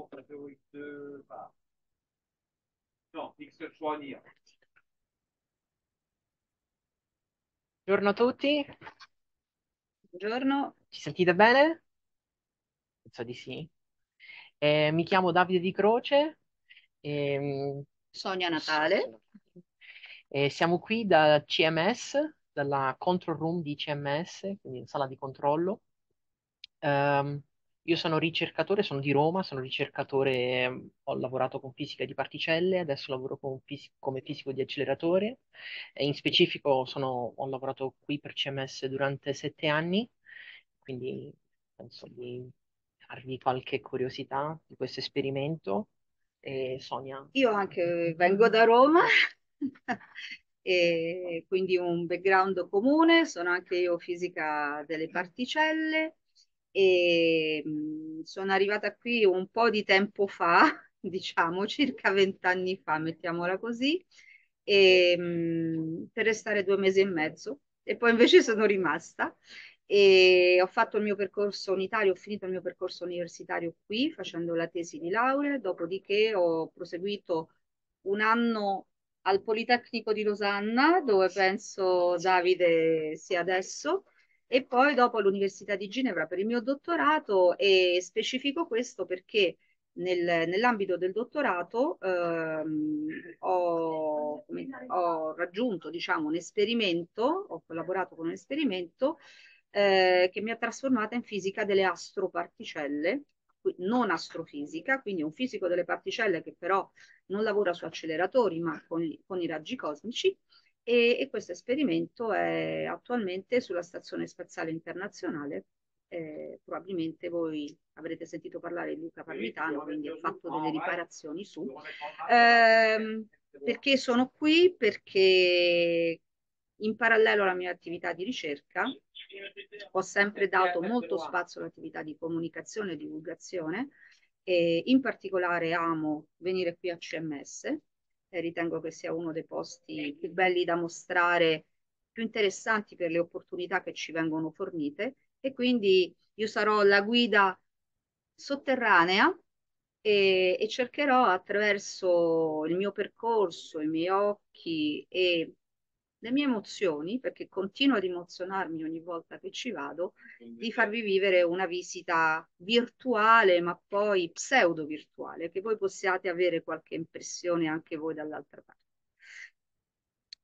Opracujte dwa. No, X suoni Buongiorno a tutti. Buongiorno. Ci sentite bene? Penso di sì. Eh, mi chiamo Davide Di Croce. Ehm, Sonia Natale. Eh, siamo qui da CMS, dalla control room di CMS, quindi sala di controllo. Um, io sono ricercatore, sono di Roma, sono ricercatore, ehm, ho lavorato con fisica di particelle, adesso lavoro fisico, come fisico di acceleratore. E in specifico sono, ho lavorato qui per CMS durante sette anni, quindi penso di darvi qualche curiosità di questo esperimento. E Sonia? Io anche vengo da Roma, quindi un background comune, sono anche io fisica delle particelle e mhmm, sono arrivata qui un po' di tempo fa, diciamo circa vent'anni fa, mettiamola così, e, mh, mhmm, per restare due mesi e mezzo e poi invece sono rimasta e ho fatto il mio percorso in Italia, ho finito il mio percorso universitario qui facendo la tesi di laurea, dopodiché ho proseguito un anno al Politecnico di Losanna dove penso Davide sia adesso e poi dopo all'Università di Ginevra per il mio dottorato e specifico questo perché nel, nell'ambito del dottorato ehm, ho, ho, raggiunto diciamo, un esperimento, ho collaborato con un esperimento eh, che mi ha trasformata in fisica delle astroparticelle, non astrofisica, quindi un fisico delle particelle che però non lavora su acceleratori ma con, con i raggi cosmici e, e questo esperimento è attualmente sulla Stazione Spaziale Internazionale. Eh, probabilmente voi avrete sentito parlare di Luca Parmitano, quindi ha fatto delle riparazioni su. Eh, perché sono qui? Perché in parallelo alla mia attività di ricerca ho sempre dato eh, molto spazio all'attività di comunicazione e divulgazione e in particolare amo venire qui a CMS ritengo che sia uno dei posti più belli da mostrare, più interessanti per le opportunità che ci vengono fornite e quindi io sarò la guida sotterranea e, e cercherò attraverso il mio percorso, i miei occhi e le mie emozioni, perché continuo ad emozionarmi ogni volta che ci vado, di farvi vivere una visita virtuale, ma poi pseudo virtuale, che voi possiate avere qualche impressione anche voi dall'altra parte.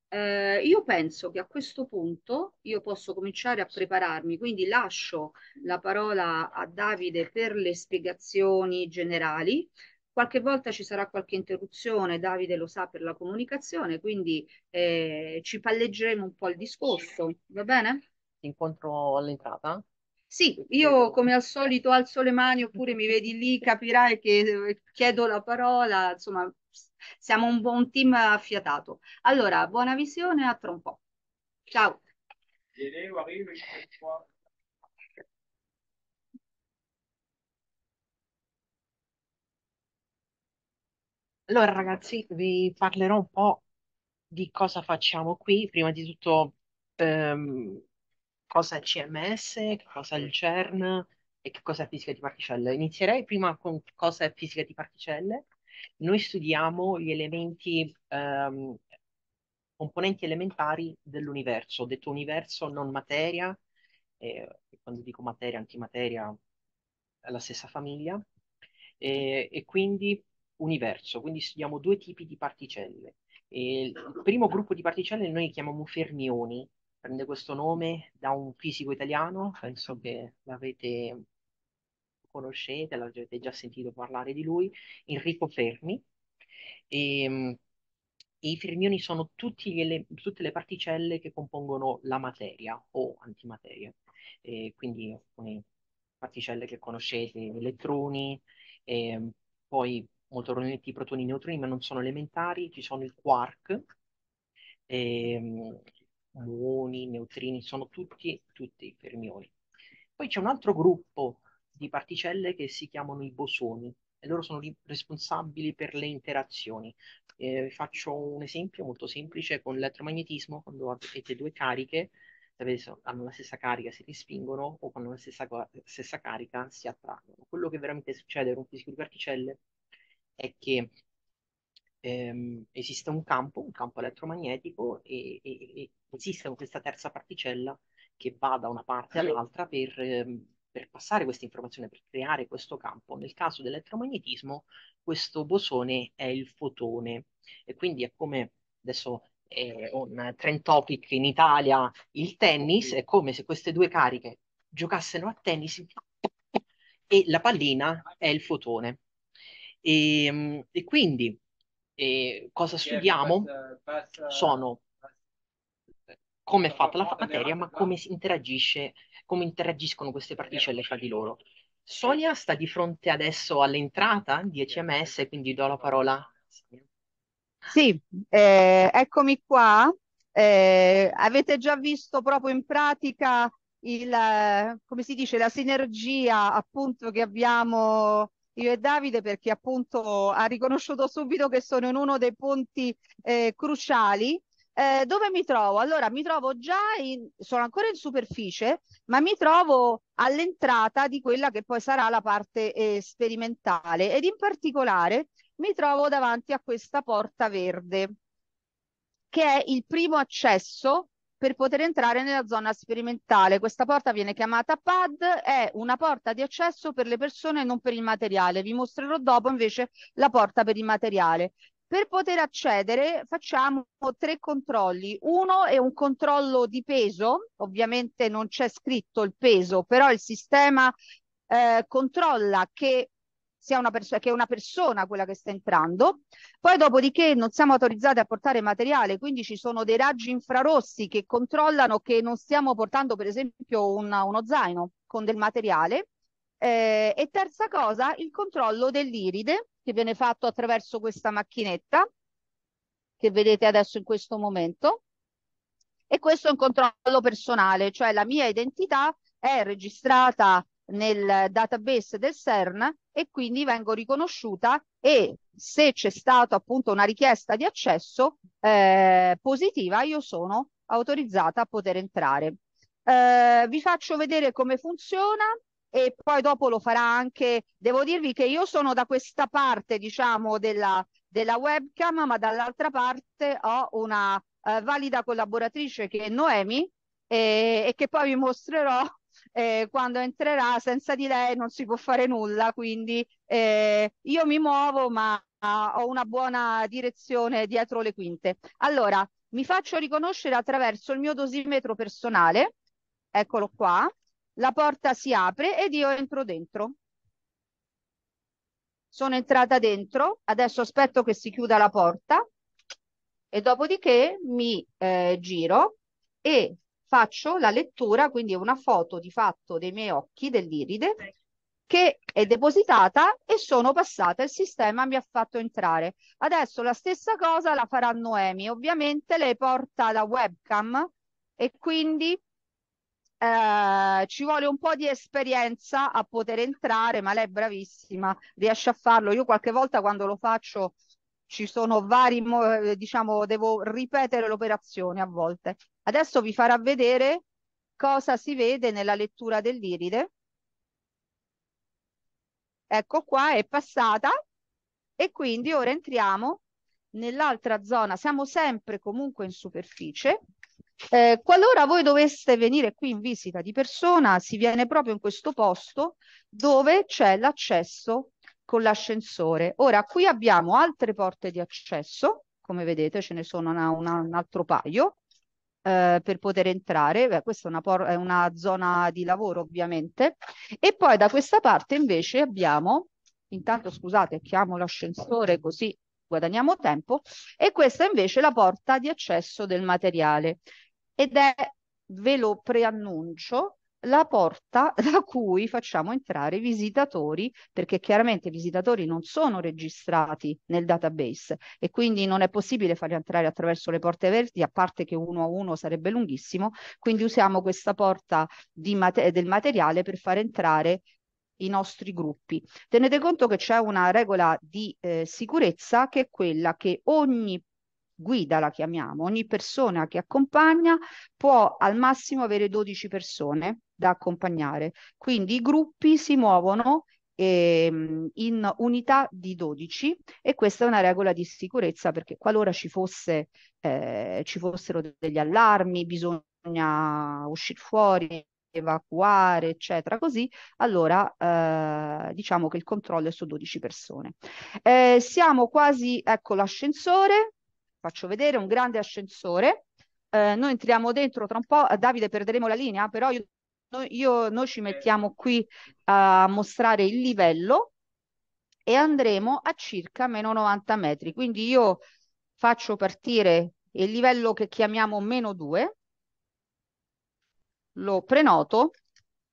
Eh, io penso che a questo punto io posso cominciare a prepararmi, quindi lascio la parola a Davide per le spiegazioni generali, Qualche volta ci sarà qualche interruzione, Davide lo sa per la comunicazione, quindi eh, ci palleggeremo un po' il discorso, va bene? Ti incontro all'entrata? Sì, io come al solito alzo le mani oppure mi vedi lì, capirai che eh, chiedo la parola, insomma siamo un buon team affiatato. Allora, buona visione, a tra un po'. Ciao. Allora, ragazzi, vi parlerò un po' di cosa facciamo qui. Prima di tutto, ehm, cosa è CMS, che cosa è il CERN e che cosa è fisica di particelle. Inizierei prima con cosa è fisica di particelle. Noi studiamo gli elementi, ehm, componenti elementari dell'universo. Ho detto universo, non materia. Eh, quando dico materia, antimateria, è la stessa famiglia. Eh, e quindi universo, quindi studiamo due tipi di particelle. E il primo gruppo di particelle noi chiamiamo fermioni, prende questo nome da un fisico italiano, penso che l'avete conoscete, l'avete già sentito parlare di lui, Enrico Fermi. E, ehm, e i fermioni sono ele- tutte le particelle che compongono la materia o antimateria, e quindi alcune particelle che conoscete, elettroni, ehm, poi molto probabilmente i protoni e i neutroni, ma non sono elementari, ci sono il quark, ehm, muoni, neutrini, sono tutti, tutti fermioni. Poi c'è un altro gruppo di particelle che si chiamano i bosoni e loro sono responsabili per le interazioni. Eh, faccio un esempio molto semplice con l'elettromagnetismo, quando avete due cariche, se hanno la stessa carica si respingono o quando hanno la stessa, stessa carica si attraggono. Quello che veramente succede con un fisico di particelle è che ehm, esiste un campo, un campo elettromagnetico e, e, e esiste questa terza particella che va da una parte all'altra per, ehm, per passare questa informazione, per creare questo campo. Nel caso dell'elettromagnetismo questo bosone è il fotone e quindi è come adesso eh, un trend topic in Italia il tennis, è come se queste due cariche giocassero a tennis e la pallina è il fotone. E, ehm, e quindi e eh, cosa studiamo? Sono come è fatta la materia, ma come si interagisce, come interagiscono queste particelle fra di loro. Sonia sta di fronte adesso all'entrata di ECMS, quindi do la parola. a Sì, eh, eccomi qua. Eh, avete già visto proprio in pratica il, come si dice, la sinergia appunto che abbiamo io e Davide perché appunto ha riconosciuto subito che sono in uno dei ponti eh, cruciali. Eh, dove mi trovo? Allora, mi trovo già, in, sono ancora in superficie, ma mi trovo all'entrata di quella che poi sarà la parte eh, sperimentale ed in particolare mi trovo davanti a questa porta verde che è il primo accesso per poter entrare nella zona sperimentale. Questa porta viene chiamata PAD, è una porta di accesso per le persone e non per il materiale. Vi mostrerò dopo invece la porta per il materiale. Per poter accedere facciamo tre controlli. Uno è un controllo di peso, ovviamente non c'è scritto il peso, però il sistema eh, controlla che sia una persona che una persona quella che sta entrando. Poi dopodiché non siamo autorizzati a portare materiale, quindi ci sono dei raggi infrarossi che controllano che non stiamo portando per esempio una, uno zaino con del materiale. Eh, e terza cosa, il controllo dell'iride che viene fatto attraverso questa macchinetta che vedete adesso in questo momento. E questo è un controllo personale, cioè la mia identità è registrata nel database del CERN e quindi vengo riconosciuta e se c'è stata appunto una richiesta di accesso eh, positiva io sono autorizzata a poter entrare. Eh, vi faccio vedere come funziona e poi dopo lo farà anche, devo dirvi che io sono da questa parte diciamo della, della webcam ma dall'altra parte ho una eh, valida collaboratrice che è Noemi e, eh, e che poi vi mostrerò eh, quando entrerà senza di lei non si può fare nulla, quindi eh, io mi muovo ma ho una buona direzione dietro le quinte. Allora, mi faccio riconoscere attraverso il mio dosimetro personale, eccolo qua, la porta si apre ed io entro dentro. Sono entrata dentro, adesso aspetto che si chiuda la porta e dopodiché mi eh, giro e faccio la lettura, quindi è una foto di fatto dei miei occhi, dell'iride, che è depositata e sono passata, il sistema mi ha fatto entrare. Adesso la stessa cosa la farà Noemi, ovviamente lei porta la webcam e quindi eh, ci vuole un po' di esperienza a poter entrare, ma lei è bravissima, riesce a farlo. Io qualche volta quando lo faccio ci sono vari, eh, diciamo, devo ripetere l'operazione a volte. Adesso vi farà vedere cosa si vede nella lettura dell'iride. Ecco qua, è passata e quindi ora entriamo nell'altra zona. Siamo sempre comunque in superficie. Eh, qualora voi doveste venire qui in visita di persona, si viene proprio in questo posto dove c'è l'accesso con l'ascensore. Ora qui abbiamo altre porte di accesso, come vedete ce ne sono una, una, un altro paio eh, per poter entrare, Beh, questa è una, è una zona di lavoro ovviamente, e poi da questa parte invece abbiamo, intanto scusate chiamo l'ascensore così guadagniamo tempo, e questa invece è la porta di accesso del materiale ed è, ve lo preannuncio, la porta da cui facciamo entrare i visitatori, perché chiaramente i visitatori non sono registrati nel database e quindi non è possibile farli entrare attraverso le porte verdi, a parte che uno a uno sarebbe lunghissimo, quindi usiamo questa porta mate del materiale per far entrare i nostri gruppi. Tenete conto che c'è una regola di eh, sicurezza che è quella che ogni guida la chiamiamo, ogni persona che accompagna può al massimo avere 12 persone da accompagnare. Quindi i gruppi si muovono ehm, in unità di 12 e questa è una regola di sicurezza perché qualora ci, fosse, eh, ci fossero degli allarmi, bisogna uscire fuori, evacuare, eccetera, così, allora eh, diciamo che il controllo è su 12 persone. Eh, siamo quasi, ecco l'ascensore, faccio vedere, un grande ascensore, eh, noi entriamo dentro tra un po', Davide perderemo la linea, però io noi, io, noi ci eh. mettiamo qui a mostrare il livello e andremo a circa meno 90 metri. Quindi io faccio partire il livello che chiamiamo meno 2, lo prenoto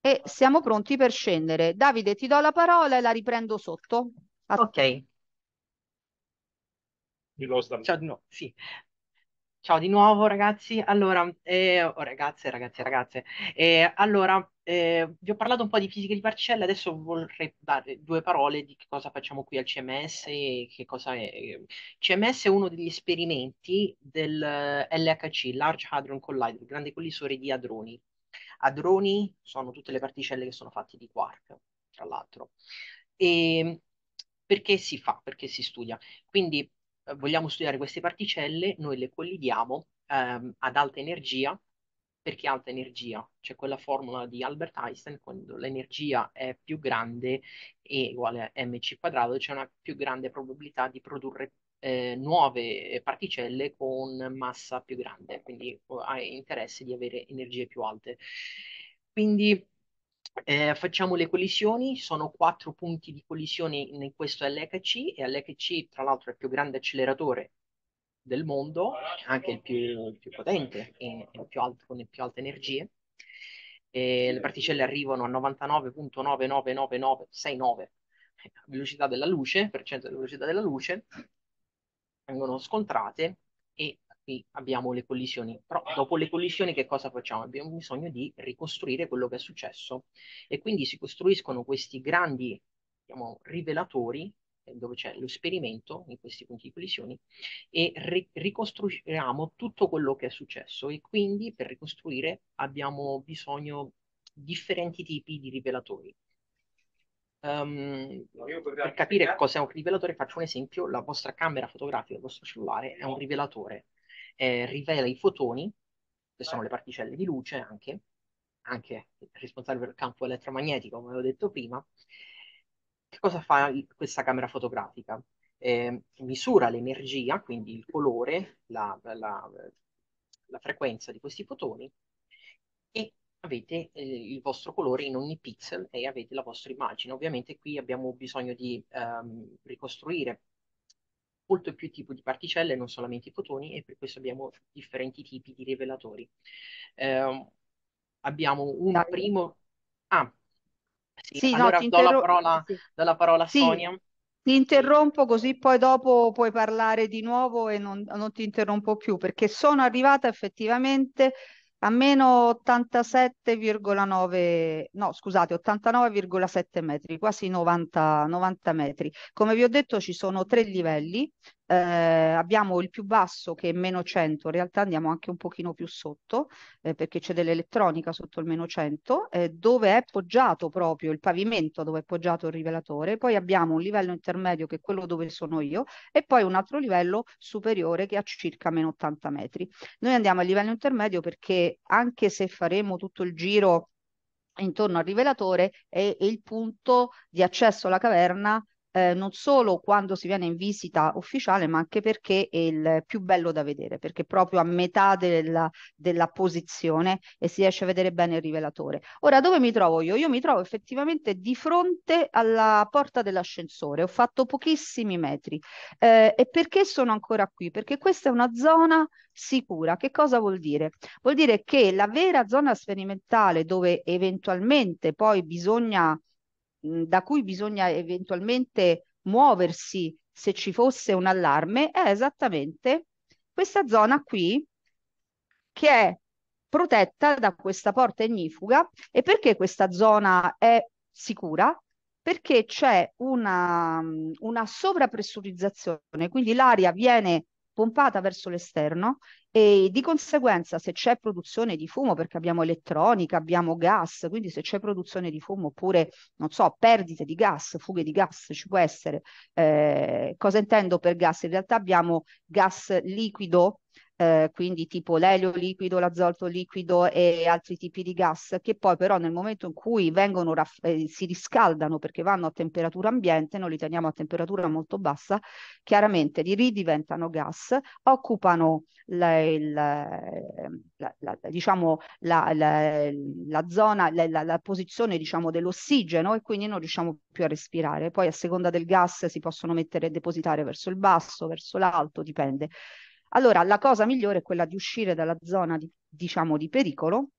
e siamo pronti per scendere. Davide, ti do la parola e la riprendo sotto. A ok. Cioè, no, sì. Ciao di nuovo ragazzi, allora, eh, oh, ragazze, ragazzi, ragazze, Eh, allora, eh, vi ho parlato un po' di fisica di particelle, adesso vorrei dare due parole di che cosa facciamo qui al CMS e che cosa è. Eh, CMS è uno degli esperimenti del eh, LHC, Large Hadron Collider, il grande collisore di adroni. Adroni sono tutte le particelle che sono fatte di quark, tra l'altro. E ehm, perché si fa, perché si studia? Quindi eh, vogliamo studiare queste particelle, noi le collidiamo ehm, ad alta energia. Perché alta energia? C'è quella formula di Albert Einstein, quando l'energia è più grande è uguale a mc quadrato, c'è una più grande probabilità di produrre eh, nuove particelle con massa più grande, quindi eh, hai interesse di avere energie più alte. Quindi eh, facciamo le collisioni, sono quattro punti di collisione in questo LHC e LHC tra l'altro è il più grande acceleratore del mondo, anche il più, il più potente e il più alto, con le più alte energie. E le particelle arrivano a 99.999969, eh, velocità della luce, per cento della velocità della luce, vengono scontrate e qui abbiamo le collisioni, però dopo le collisioni che cosa facciamo? Abbiamo bisogno di ricostruire quello che è successo e quindi si costruiscono questi grandi diciamo, rivelatori eh, dove c'è lo sperimento in questi punti di collisioni e ri- ricostruiamo tutto quello che è successo e quindi per ricostruire abbiamo bisogno di differenti tipi di rivelatori. Um, per capire cos'è un rivelatore faccio un esempio, la vostra camera fotografica, il vostro cellulare è un rivelatore eh, rivela i fotoni, che sono le particelle di luce anche, anche responsabile il campo elettromagnetico, come ho detto prima. Che cosa fa questa camera fotografica? Eh, misura l'energia, quindi il colore, la, la, la, frequenza di questi fotoni e avete eh, il vostro colore in ogni pixel e avete la vostra immagine. Ovviamente qui abbiamo bisogno di ehm, ricostruire molto più tipi di particelle, non solamente i fotoni, e per questo abbiamo differenti tipi di rivelatori. Eh, abbiamo un Dai. primo... Ah, sì, sì allora no, do, interrom- la parola, sì. do la parola a sì. Sonia. Ti interrompo così poi dopo puoi parlare di nuovo e non, non ti interrompo più perché sono arrivata effettivamente a meno 87,9, no scusate, 89,7 metri, quasi 90, 90 metri. Come vi ho detto ci sono tre livelli, eh, abbiamo il più basso che è meno 100, in realtà andiamo anche un pochino più sotto eh, perché c'è dell'elettronica sotto il meno 100 eh, dove è poggiato proprio il pavimento dove è poggiato il rivelatore, poi abbiamo un livello intermedio che è quello dove sono io e poi un altro livello superiore che è a circa meno 80 metri. Noi andiamo al livello intermedio perché anche se faremo tutto il giro intorno al rivelatore è il punto di accesso alla caverna eh, non solo quando si viene in visita ufficiale, ma anche perché è il più bello da vedere, perché proprio a metà della, della posizione e si riesce a vedere bene il rivelatore. Ora, dove mi trovo io? Io mi trovo effettivamente di fronte alla porta dell'ascensore, ho fatto pochissimi metri. Eh, e perché sono ancora qui? Perché questa è una zona sicura. Che cosa vuol dire? Vuol dire che la vera zona sperimentale dove eventualmente poi bisogna mh, da cui bisogna eventualmente muoversi se ci fosse un allarme è esattamente questa zona qui che è protetta da questa porta ignifuga e perché questa zona è sicura? Perché c'è una, una sovrapressurizzazione, quindi l'aria viene pompata verso l'esterno e di conseguenza se c'è produzione di fumo, perché abbiamo elettronica, abbiamo gas, quindi se c'è produzione di fumo oppure, non so, perdite di gas, fughe di gas ci può essere. Eh, cosa intendo per gas? In realtà abbiamo gas liquido eh, quindi tipo l'elio liquido, l'azolto liquido e altri tipi di gas, che poi però nel momento in cui vengono raff- eh, si riscaldano perché vanno a temperatura ambiente, noi li teniamo a temperatura molto bassa, chiaramente li ridiventano gas, occupano la, il, la, la, diciamo la, zona, la, posizione diciamo, dell'ossigeno e quindi non riusciamo più a respirare. Poi a seconda del gas si possono mettere e depositare verso il basso, verso l'alto, dipende. Allora, la cosa migliore è quella di uscire dalla zona, di, diciamo, di pericolo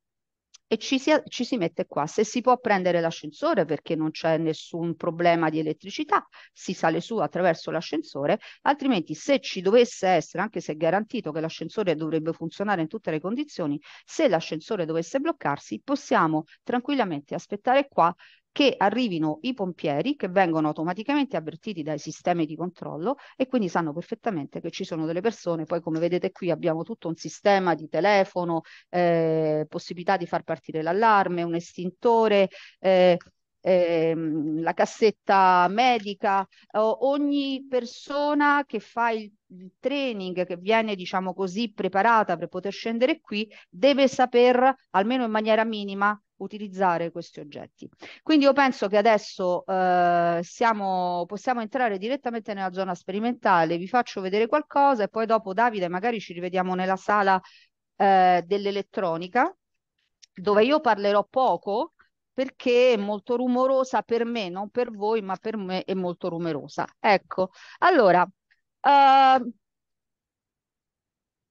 e ci si, ci si, mette qua. Se si può prendere l'ascensore perché non c'è nessun problema di elettricità, si sale su attraverso l'ascensore, altrimenti se ci dovesse essere, anche se è garantito che l'ascensore dovrebbe funzionare in tutte le condizioni, se l'ascensore dovesse bloccarsi, possiamo tranquillamente aspettare qua che arrivino i pompieri che vengono automaticamente avvertiti dai sistemi di controllo e quindi sanno perfettamente che ci sono delle persone. Poi come vedete qui abbiamo tutto un sistema di telefono, eh, possibilità di far partire l'allarme, un estintore, eh, ehm, la cassetta medica, o ogni persona che fa il, il training, che viene diciamo così preparata per poter scendere qui, deve saper almeno in maniera minima utilizzare questi oggetti. Quindi io penso che adesso eh, siamo, possiamo entrare direttamente nella zona sperimentale, vi faccio vedere qualcosa e poi dopo Davide magari ci rivediamo nella sala eh, dell'elettronica dove io parlerò poco perché è molto rumorosa per me, non per voi, ma per me è molto rumorosa. Ecco, allora, uh,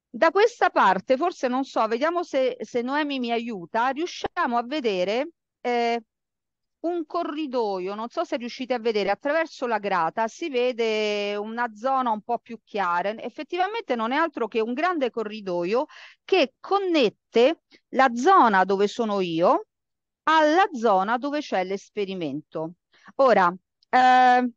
da questa parte, forse non so, vediamo se, se Noemi mi aiuta, riusciamo a vedere eh, un corridoio, non so se riuscite a vedere, attraverso la grata si vede una zona un po' più chiara, effettivamente non è altro che un grande corridoio che connette la zona dove sono io, alla zona dove c'è l'esperimento. Ora, eh,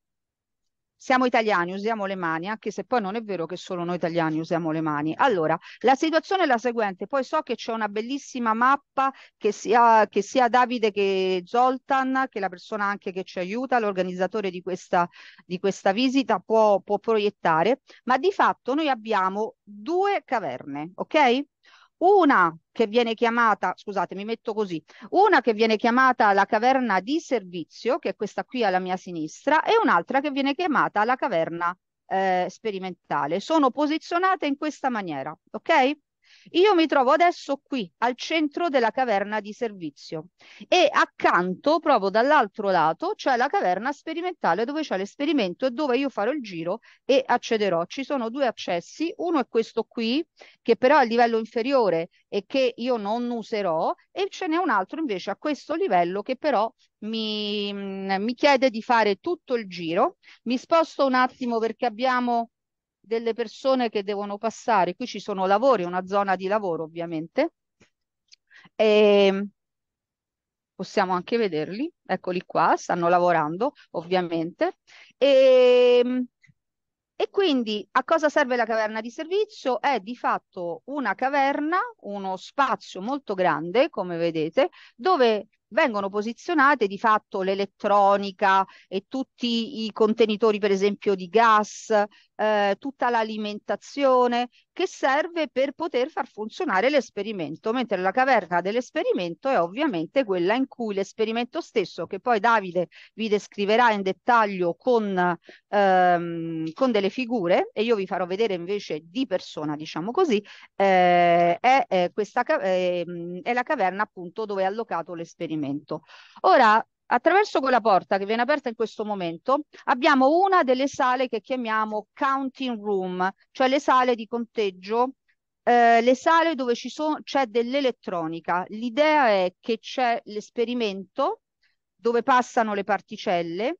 siamo italiani, usiamo le mani, anche se poi non è vero che solo noi italiani usiamo le mani. Allora, la situazione è la seguente, poi so che c'è una bellissima mappa che sia, che sia, Davide che Zoltan, che è la persona anche che ci aiuta, l'organizzatore di questa, di questa visita può, può proiettare, ma di fatto noi abbiamo due caverne, ok? una che viene chiamata, scusate, mi metto così, una che viene chiamata la caverna di servizio, che è questa qui alla mia sinistra, e un'altra che viene chiamata la caverna eh, sperimentale. Sono posizionate in questa maniera, ok? Io mi trovo adesso qui, al centro della caverna di servizio e accanto, proprio dall'altro lato, c'è la caverna sperimentale dove c'è l'esperimento e dove io farò il giro e accederò. Ci sono due accessi, uno è questo qui, che però è a livello inferiore e che io non userò, e ce n'è un altro invece a questo livello che però mi, mm, mi chiede di fare tutto il giro. Mi sposto un attimo perché abbiamo delle persone che devono passare. Qui ci sono lavori, una zona di lavoro ovviamente. E ehm, possiamo anche vederli, eccoli qua, stanno lavorando ovviamente. E, ehm, e quindi a cosa serve la caverna di servizio? È di fatto una caverna, uno spazio molto grande, come vedete, dove vengono posizionate di fatto l'elettronica e tutti i contenitori, per esempio, di gas, eh, tutta l'alimentazione che serve per poter far funzionare l'esperimento, mentre la caverna dell'esperimento è ovviamente quella in cui l'esperimento stesso, che poi Davide vi descriverà in dettaglio con, ehm, con delle figure, e io vi farò vedere invece di persona, diciamo così, eh, è, è, eh, questa, eh, è la caverna appunto dove è allocato l'esperimento rifornimento. Ora, attraverso quella porta che viene aperta in questo momento, abbiamo una delle sale che chiamiamo counting room, cioè le sale di conteggio, eh, le sale dove c'è so dell'elettronica. L'idea è che c'è l'esperimento dove passano le particelle,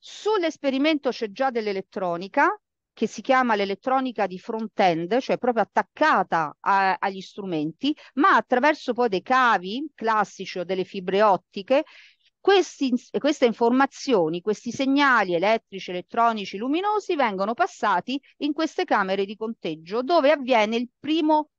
sull'esperimento c'è già dell'elettronica, che si chiama l'elettronica di front-end, cioè proprio attaccata a, agli strumenti, ma attraverso poi dei cavi classici o delle fibre ottiche, questi, queste informazioni, questi segnali elettrici, elettronici, luminosi vengono passati in queste camere di conteggio dove avviene il primo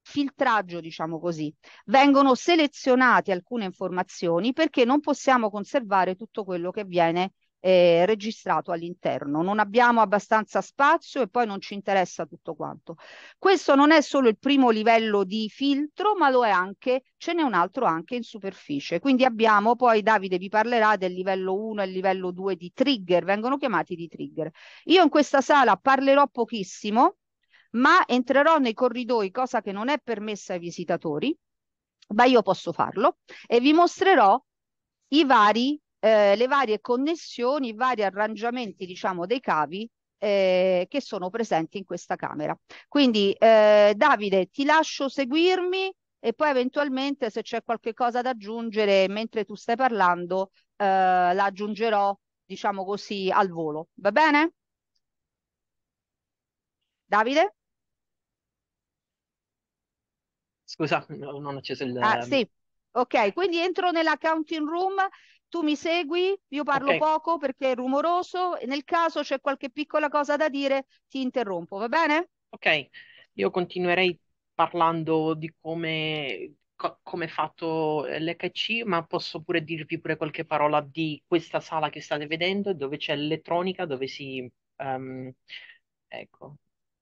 filtraggio, diciamo così. Vengono selezionate alcune informazioni perché non possiamo conservare tutto quello che viene eh, registrato all'interno. Non abbiamo abbastanza spazio e poi non ci interessa tutto quanto. Questo non è solo il primo livello di filtro, ma lo è anche, ce n'è un altro anche in superficie. Quindi abbiamo poi, Davide vi parlerà del livello 1 e il livello 2 di trigger, vengono chiamati di trigger. Io in questa sala parlerò pochissimo, ma entrerò nei corridoi, cosa che non è permessa ai visitatori, ma io posso farlo e vi mostrerò i vari eh, le varie connessioni, i vari arrangiamenti diciamo, dei cavi eh, che sono presenti in questa camera. Quindi eh, Davide ti lascio seguirmi e poi eventualmente se c'è qualche cosa da aggiungere mentre tu stai parlando eh, la aggiungerò diciamo così al volo. Va bene? Davide? Scusa, non ho acceso il... Ah, sì. Ok, quindi entro nella counting room tu mi segui, io parlo okay. poco perché è rumoroso e nel caso c'è qualche piccola cosa da dire ti interrompo, va bene? Ok, io continuerei parlando di come, co- come è fatto l'HC, ma posso pure dirvi pure qualche parola di questa sala che state vedendo, dove c'è l'elettronica, dove si... Um, ecco,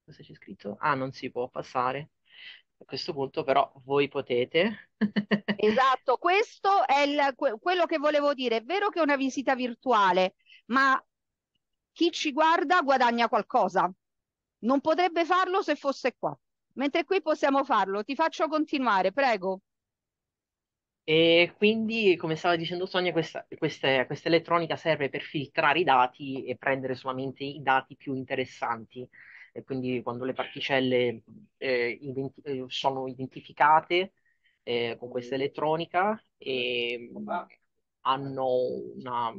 cosa c'è scritto? Ah, non si può passare. A questo punto però voi potete. esatto, questo è il, quello che volevo dire. È vero che è una visita virtuale, ma chi ci guarda guadagna qualcosa. Non potrebbe farlo se fosse qua. Mentre qui possiamo farlo. Ti faccio continuare, prego. E quindi, come stava dicendo Sonia, questa, questa, questa elettronica serve per filtrare i dati e prendere solamente i dati più interessanti e quindi quando le particelle eh, identi- eh, sono identificate eh, con questa elettronica e ehm, hanno una,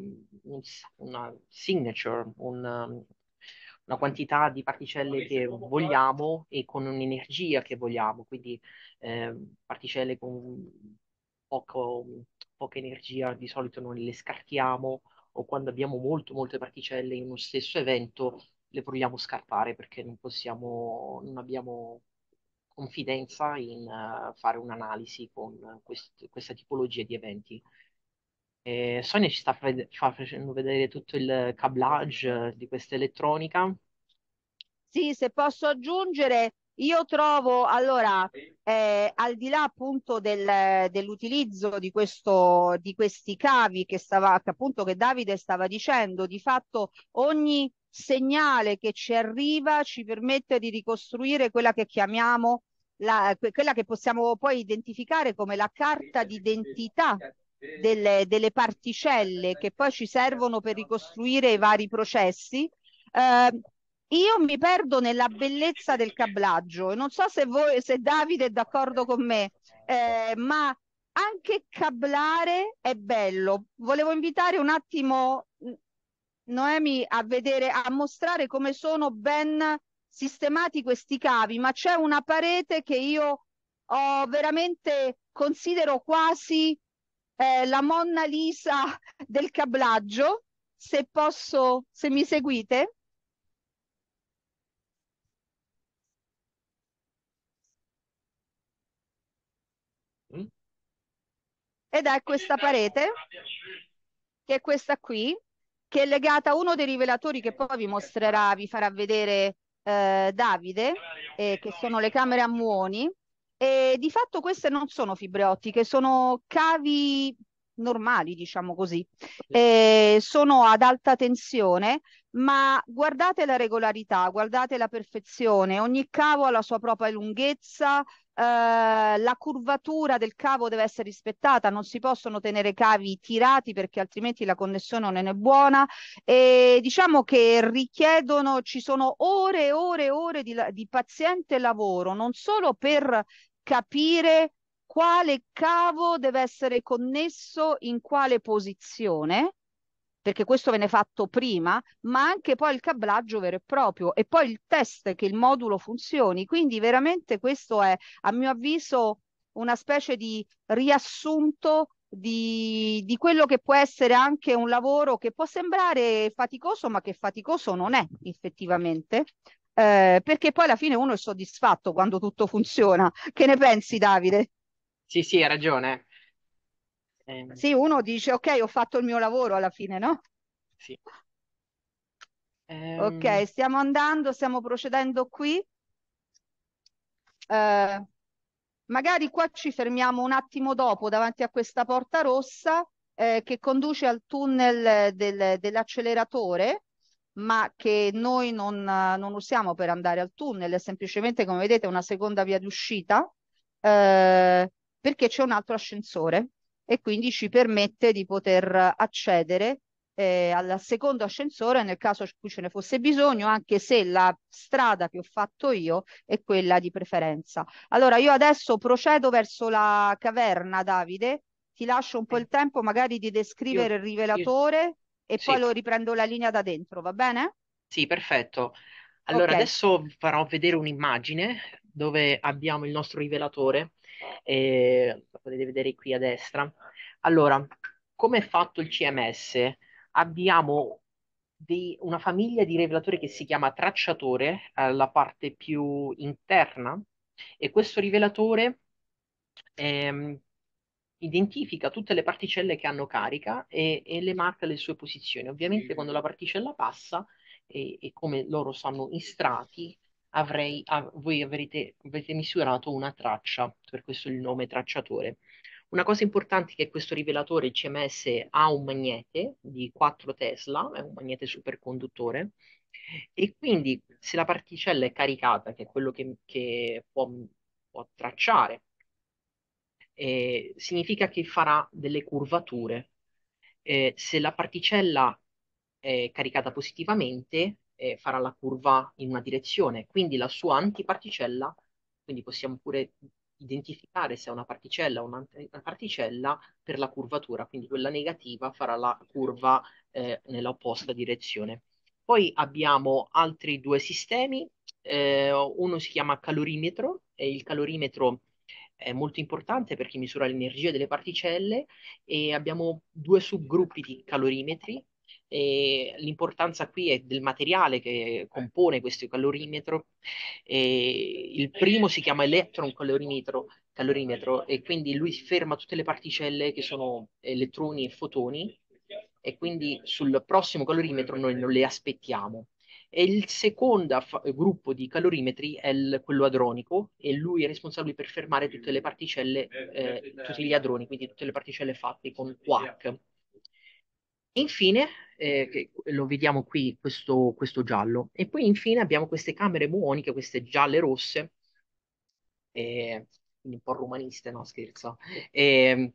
una signature, un, una quantità di particelle che vogliamo e con un'energia che vogliamo, quindi eh, particelle con poco, poca energia di solito non le scartiamo o quando abbiamo molto molte particelle in uno stesso evento le vogliamo scartare perché non possiamo, non abbiamo confidenza in uh, fare un'analisi con quest- questa tipologia di eventi. E Sonia ci sta fred- facendo vedere tutto il cablage eh, di questa elettronica. Sì, se posso aggiungere, io trovo allora, eh, al di là appunto del, dell'utilizzo di, questo, di questi cavi che, stava, che appunto che Davide stava dicendo, di fatto ogni segnale che ci arriva ci permette di ricostruire quella che chiamiamo la, quella che possiamo poi identificare come la carta d'identità delle, delle particelle che poi ci servono per ricostruire i vari processi. Eh, io mi perdo nella bellezza del cablaggio e non so se, voi, se Davide è d'accordo con me, eh, ma anche cablare è bello. Volevo invitare un attimo Noemi a vedere, a mostrare come sono ben sistemati questi cavi, ma c'è una parete che io ho veramente considero quasi eh, la Monna Lisa del cablaggio, se posso, se mi seguite. Mm? Ed è questa parete, che è questa qui, che è legata a uno dei rivelatori che eh, poi vi eh, mostrerà, eh. vi farà vedere eh, Davide, eh, che sono le camere a muoni. E di fatto queste non sono fibre ottiche, sono cavi normali, diciamo così. Eh, sono ad alta tensione, ma guardate la regolarità, guardate la perfezione. Ogni cavo ha la sua propria lunghezza, Uh, la curvatura del cavo deve essere rispettata, non si possono tenere cavi tirati perché altrimenti la connessione non è buona e diciamo che richiedono, ci sono ore e ore e ore di, di paziente lavoro, non solo per capire quale cavo deve essere connesso in quale posizione, perché questo viene fatto prima, ma anche poi il cablaggio vero e proprio e poi il test che il modulo funzioni. Quindi veramente questo è, a mio avviso, una specie di riassunto di, di quello che può essere anche un lavoro che può sembrare faticoso, ma che faticoso non è effettivamente. Eh, perché poi alla fine uno è soddisfatto quando tutto funziona. Che ne pensi, Davide? Sì, sì, hai ragione. Eh, sì, uno dice ok, ho fatto il mio lavoro alla fine, no? Sì. Eh, ok, ehm, stiamo andando, stiamo procedendo qui. Eh, magari qua ci fermiamo un attimo dopo davanti a questa porta rossa eh, che conduce al tunnel del, dell'acceleratore ma che noi non, non, usiamo per andare al tunnel, è semplicemente come vedete una seconda via di uscita eh, perché c'è un altro ascensore e quindi ci permette di poter accedere eh, al secondo ascensore nel caso in cui ce ne fosse bisogno, anche se la strada che ho fatto io è quella di preferenza. Allora io adesso procedo verso la caverna, Davide, ti lascio un po' il tempo magari di descrivere io, il rivelatore io, e sì. poi lo riprendo la linea da dentro, va bene? Sì, perfetto. Allora okay. adesso farò vedere un'immagine dove abbiamo il nostro rivelatore, eh, lo potete vedere qui a destra. Allora, come è fatto il CMS? Abbiamo di una famiglia di rivelatori che si chiama tracciatore la parte più interna e questo rivelatore ehm, identifica tutte le particelle che hanno carica e, e, le marca le sue posizioni. Ovviamente quando la particella passa e, e come loro sanno, in strati, avrei, a, voi avrete, avete misurato una traccia, per questo il nome tracciatore. Una cosa importante è che questo rivelatore CMS ha un magnete di 4 Tesla, è un magnete superconduttore, e quindi se la particella è caricata, che è quello che, che può, può, tracciare, eh, significa che farà delle curvature. Eh, se la particella è caricata positivamente, eh, farà la curva in una direzione, quindi la sua antiparticella, quindi possiamo pure identificare se è una particella o un'antiparticella per la curvatura, quindi quella negativa farà la curva eh, nella opposta direzione. Poi abbiamo altri due sistemi, eh, uno si chiama calorimetro e il calorimetro è molto importante perché misura l'energia delle particelle e abbiamo due subgruppi di calorimetri e l'importanza qui è del materiale che compone questo calorimetro. E il primo si chiama electron calorimetro, calorimetro e quindi lui ferma tutte le particelle che sono elettroni e fotoni e quindi sul prossimo calorimetro noi non le aspettiamo. E il secondo fa- gruppo di calorimetri è il, quello adronico e lui è responsabile per fermare tutte le particelle, eh, tutti gli adroni, quindi tutte le particelle fatte con quark Infine, eh, lo vediamo qui, questo, questo, giallo. E poi infine abbiamo queste camere muoniche queste gialle rosse, eh, un po' romaniste, no scherzo, ehm,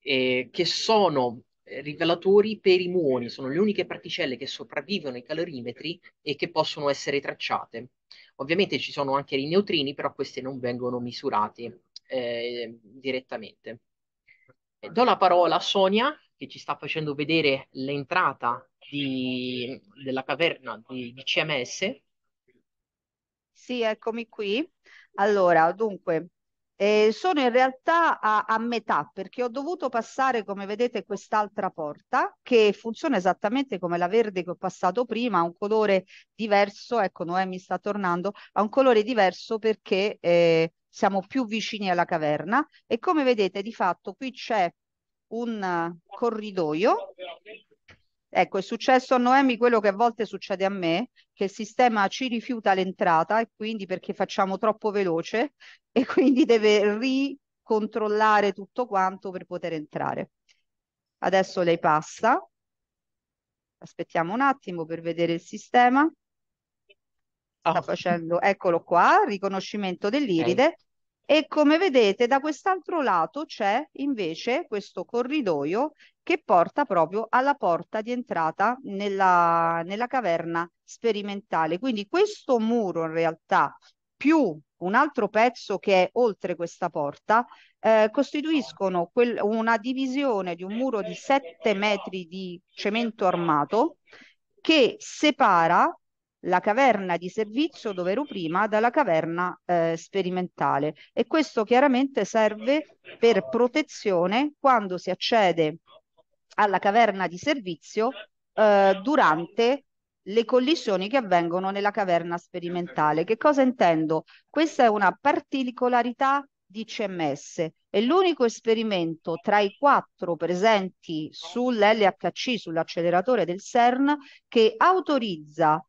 eh, che sono eh, rivelatori per i muoni, sono le uniche particelle che sopravvivono ai calorimetri e che possono essere tracciate. Ovviamente ci sono anche i neutrini, però questi non vengono misurati eh, direttamente. Do la parola a Sonia che ci sta facendo vedere l'entrata di, della caverna di, di CMS. Sì, eccomi qui. Allora, dunque, eh, sono in realtà a, a, metà perché ho dovuto passare, come vedete, quest'altra porta che funziona esattamente come la verde che ho passato prima, ha un colore diverso, ecco Noemi sta tornando, ha un colore diverso perché eh, siamo più vicini alla caverna e come vedete di fatto qui c'è un eh, corridoio. Ecco, è successo a Noemi quello che a volte succede a me, che il sistema ci rifiuta l'entrata e quindi perché facciamo troppo veloce e quindi deve ricontrollare tutto quanto per poter entrare. Adesso lei passa. Aspettiamo un attimo per vedere il sistema. Sta oh. facendo, eccolo qua, riconoscimento dell'iride. Okay e come vedete da quest'altro lato c'è invece questo corridoio che porta proprio alla porta di entrata nella, nella caverna sperimentale. Quindi questo muro in realtà più un altro pezzo che è oltre questa porta eh, costituiscono quel, una divisione di un muro di 7 metri di cemento armato che separa la caverna di servizio dove ero prima dalla caverna eh, sperimentale e questo chiaramente serve per protezione quando si accede alla caverna di servizio eh, durante le collisioni che avvengono nella caverna sperimentale. Che cosa intendo? Questa è una particolarità di CMS. È l'unico esperimento tra i quattro presenti sull'LHC, sull'acceleratore del CERN, che autorizza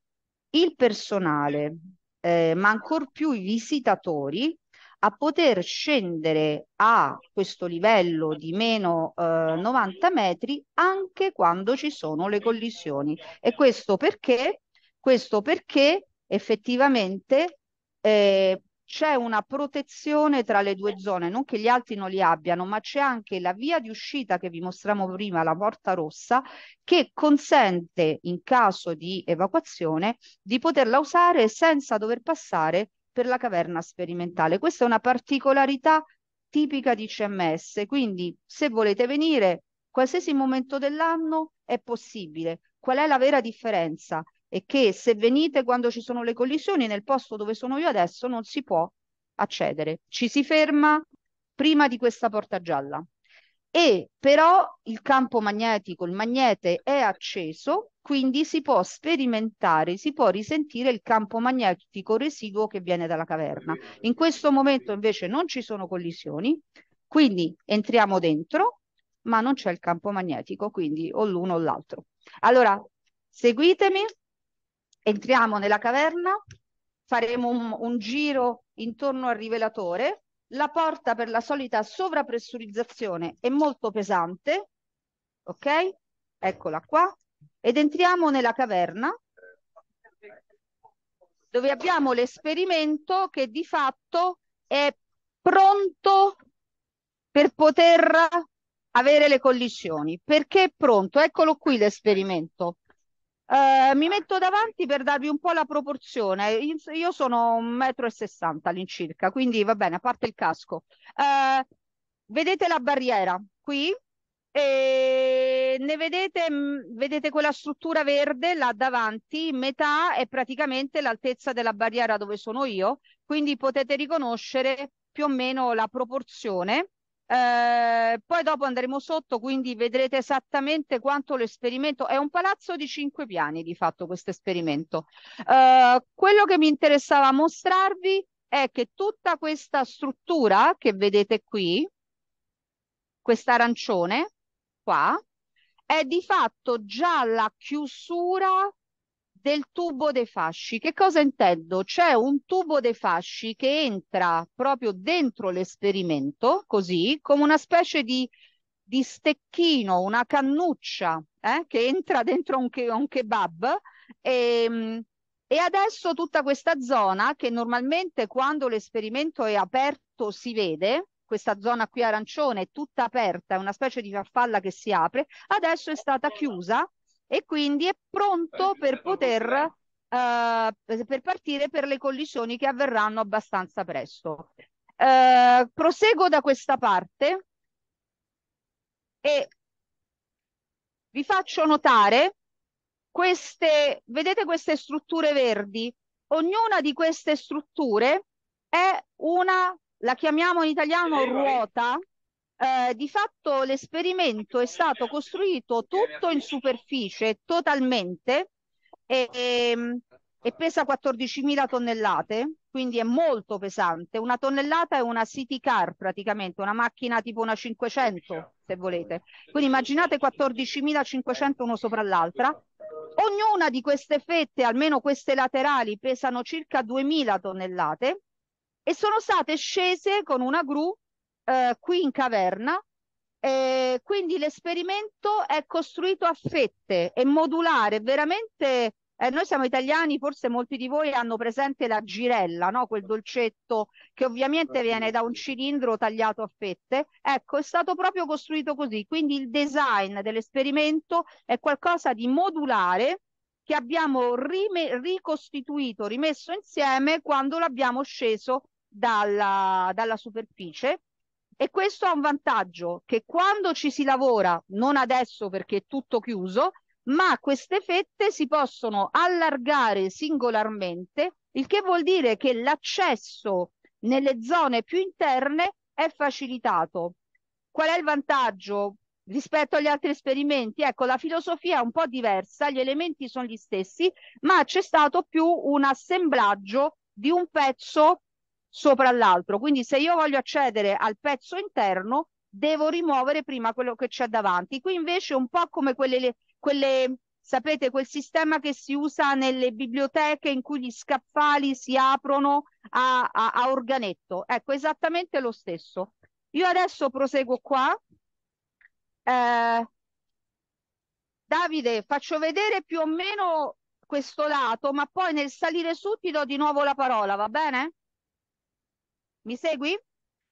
il personale, eh, ma ancor più i visitatori, a poter scendere a questo livello di meno eh, 90 metri anche quando ci sono le collisioni. E questo perché? Questo perché effettivamente eh, c'è una protezione tra le due zone, non che gli altri non li abbiano, ma c'è anche la via di uscita che vi mostriamo prima, la porta rossa, che consente in caso di evacuazione di poterla usare senza dover passare per la caverna sperimentale. Questa è una particolarità tipica di CMS, quindi se volete venire qualsiasi momento dell'anno è possibile. Qual è la vera differenza? e che se venite quando ci sono le collisioni nel posto dove sono io adesso non si può accedere. Ci si ferma prima di questa porta gialla. E però il campo magnetico, il magnete è acceso, quindi si può sperimentare, si può risentire il campo magnetico residuo che viene dalla caverna. In questo momento invece non ci sono collisioni, quindi entriamo dentro, ma non c'è il campo magnetico, quindi o l'uno o l'altro. Allora, seguitemi entriamo nella caverna, faremo un, un giro intorno al rivelatore, la porta per la solita sovrapressurizzazione è molto pesante, ok? Eccola qua, ed entriamo nella caverna dove abbiamo l'esperimento che di fatto è pronto per poter avere le collisioni. Perché è pronto? Eccolo qui l'esperimento. Eh, mi metto davanti per darvi un po' la proporzione. Io sono 1,60 m all'incirca, quindi va bene, a parte il casco. Eh, vedete la barriera qui? E ne vedete, mm, vedete quella struttura verde là davanti, metà è praticamente l'altezza della barriera dove sono io, quindi potete riconoscere più o meno la proporzione eh, poi dopo andremo sotto, quindi vedrete esattamente quanto l'esperimento è un palazzo di cinque piani di fatto questo esperimento. Eh, quello che mi interessava mostrarvi è che tutta questa struttura che vedete qui, questa arancione qua, è di fatto già la chiusura del tubo dei fasci. Che cosa intendo? C'è un tubo dei fasci che entra proprio dentro l'esperimento, così, come una specie di, di stecchino, una cannuccia eh, che entra dentro un, ke un kebab e, ehm, e adesso tutta questa zona che normalmente quando l'esperimento è aperto si vede, questa zona qui arancione è tutta aperta, è una specie di farfalla che si apre, adesso è stata chiusa e quindi è pronto eh, per poter uh, per partire per le collisioni che avverranno abbastanza presto. Uh, proseguo da questa parte e vi faccio notare queste, vedete queste strutture verdi? Ognuna di queste strutture è una, la chiamiamo in italiano ruota, eh, di fatto l'esperimento è stato costruito tutto in superficie totalmente e, e, ehm, e pesa 14.000 tonnellate, quindi è molto pesante. Una tonnellata è una city car praticamente, una macchina tipo una 500 se volete. Quindi immaginate 14.500 uno sopra l'altra. Ognuna di queste fette, almeno queste laterali, pesano circa 2.000 tonnellate e sono state scese con una gru eh, qui in caverna. Eh, quindi l'esperimento è costruito a fette, è modulare, veramente eh, noi siamo italiani, forse molti di voi hanno presente la girella, no? quel dolcetto che ovviamente viene da un cilindro tagliato a fette. Ecco, è stato proprio costruito così. Quindi il design dell'esperimento è qualcosa di modulare che abbiamo ricostituito, rimesso insieme quando l'abbiamo sceso dalla, dalla superficie. E questo ha un vantaggio che quando ci si lavora, non adesso perché è tutto chiuso, ma queste fette si possono allargare singolarmente, il che vuol dire che l'accesso nelle zone più interne è facilitato. Qual è il vantaggio rispetto agli altri esperimenti? Ecco, la filosofia è un po' diversa, gli elementi sono gli stessi, ma c'è stato più un assemblaggio di un pezzo sopra l'altro. Quindi se io voglio accedere al pezzo interno, devo rimuovere prima quello che c'è davanti. Qui invece è un po' come quelle, quelle, sapete, quel sistema che si usa nelle biblioteche in cui gli scaffali si aprono a, a, a organetto. Ecco, esattamente lo stesso. Io adesso proseguo qua. Eh, Davide, faccio vedere più o meno questo lato, ma poi nel salire su ti do di nuovo la parola, va bene? Mi segui?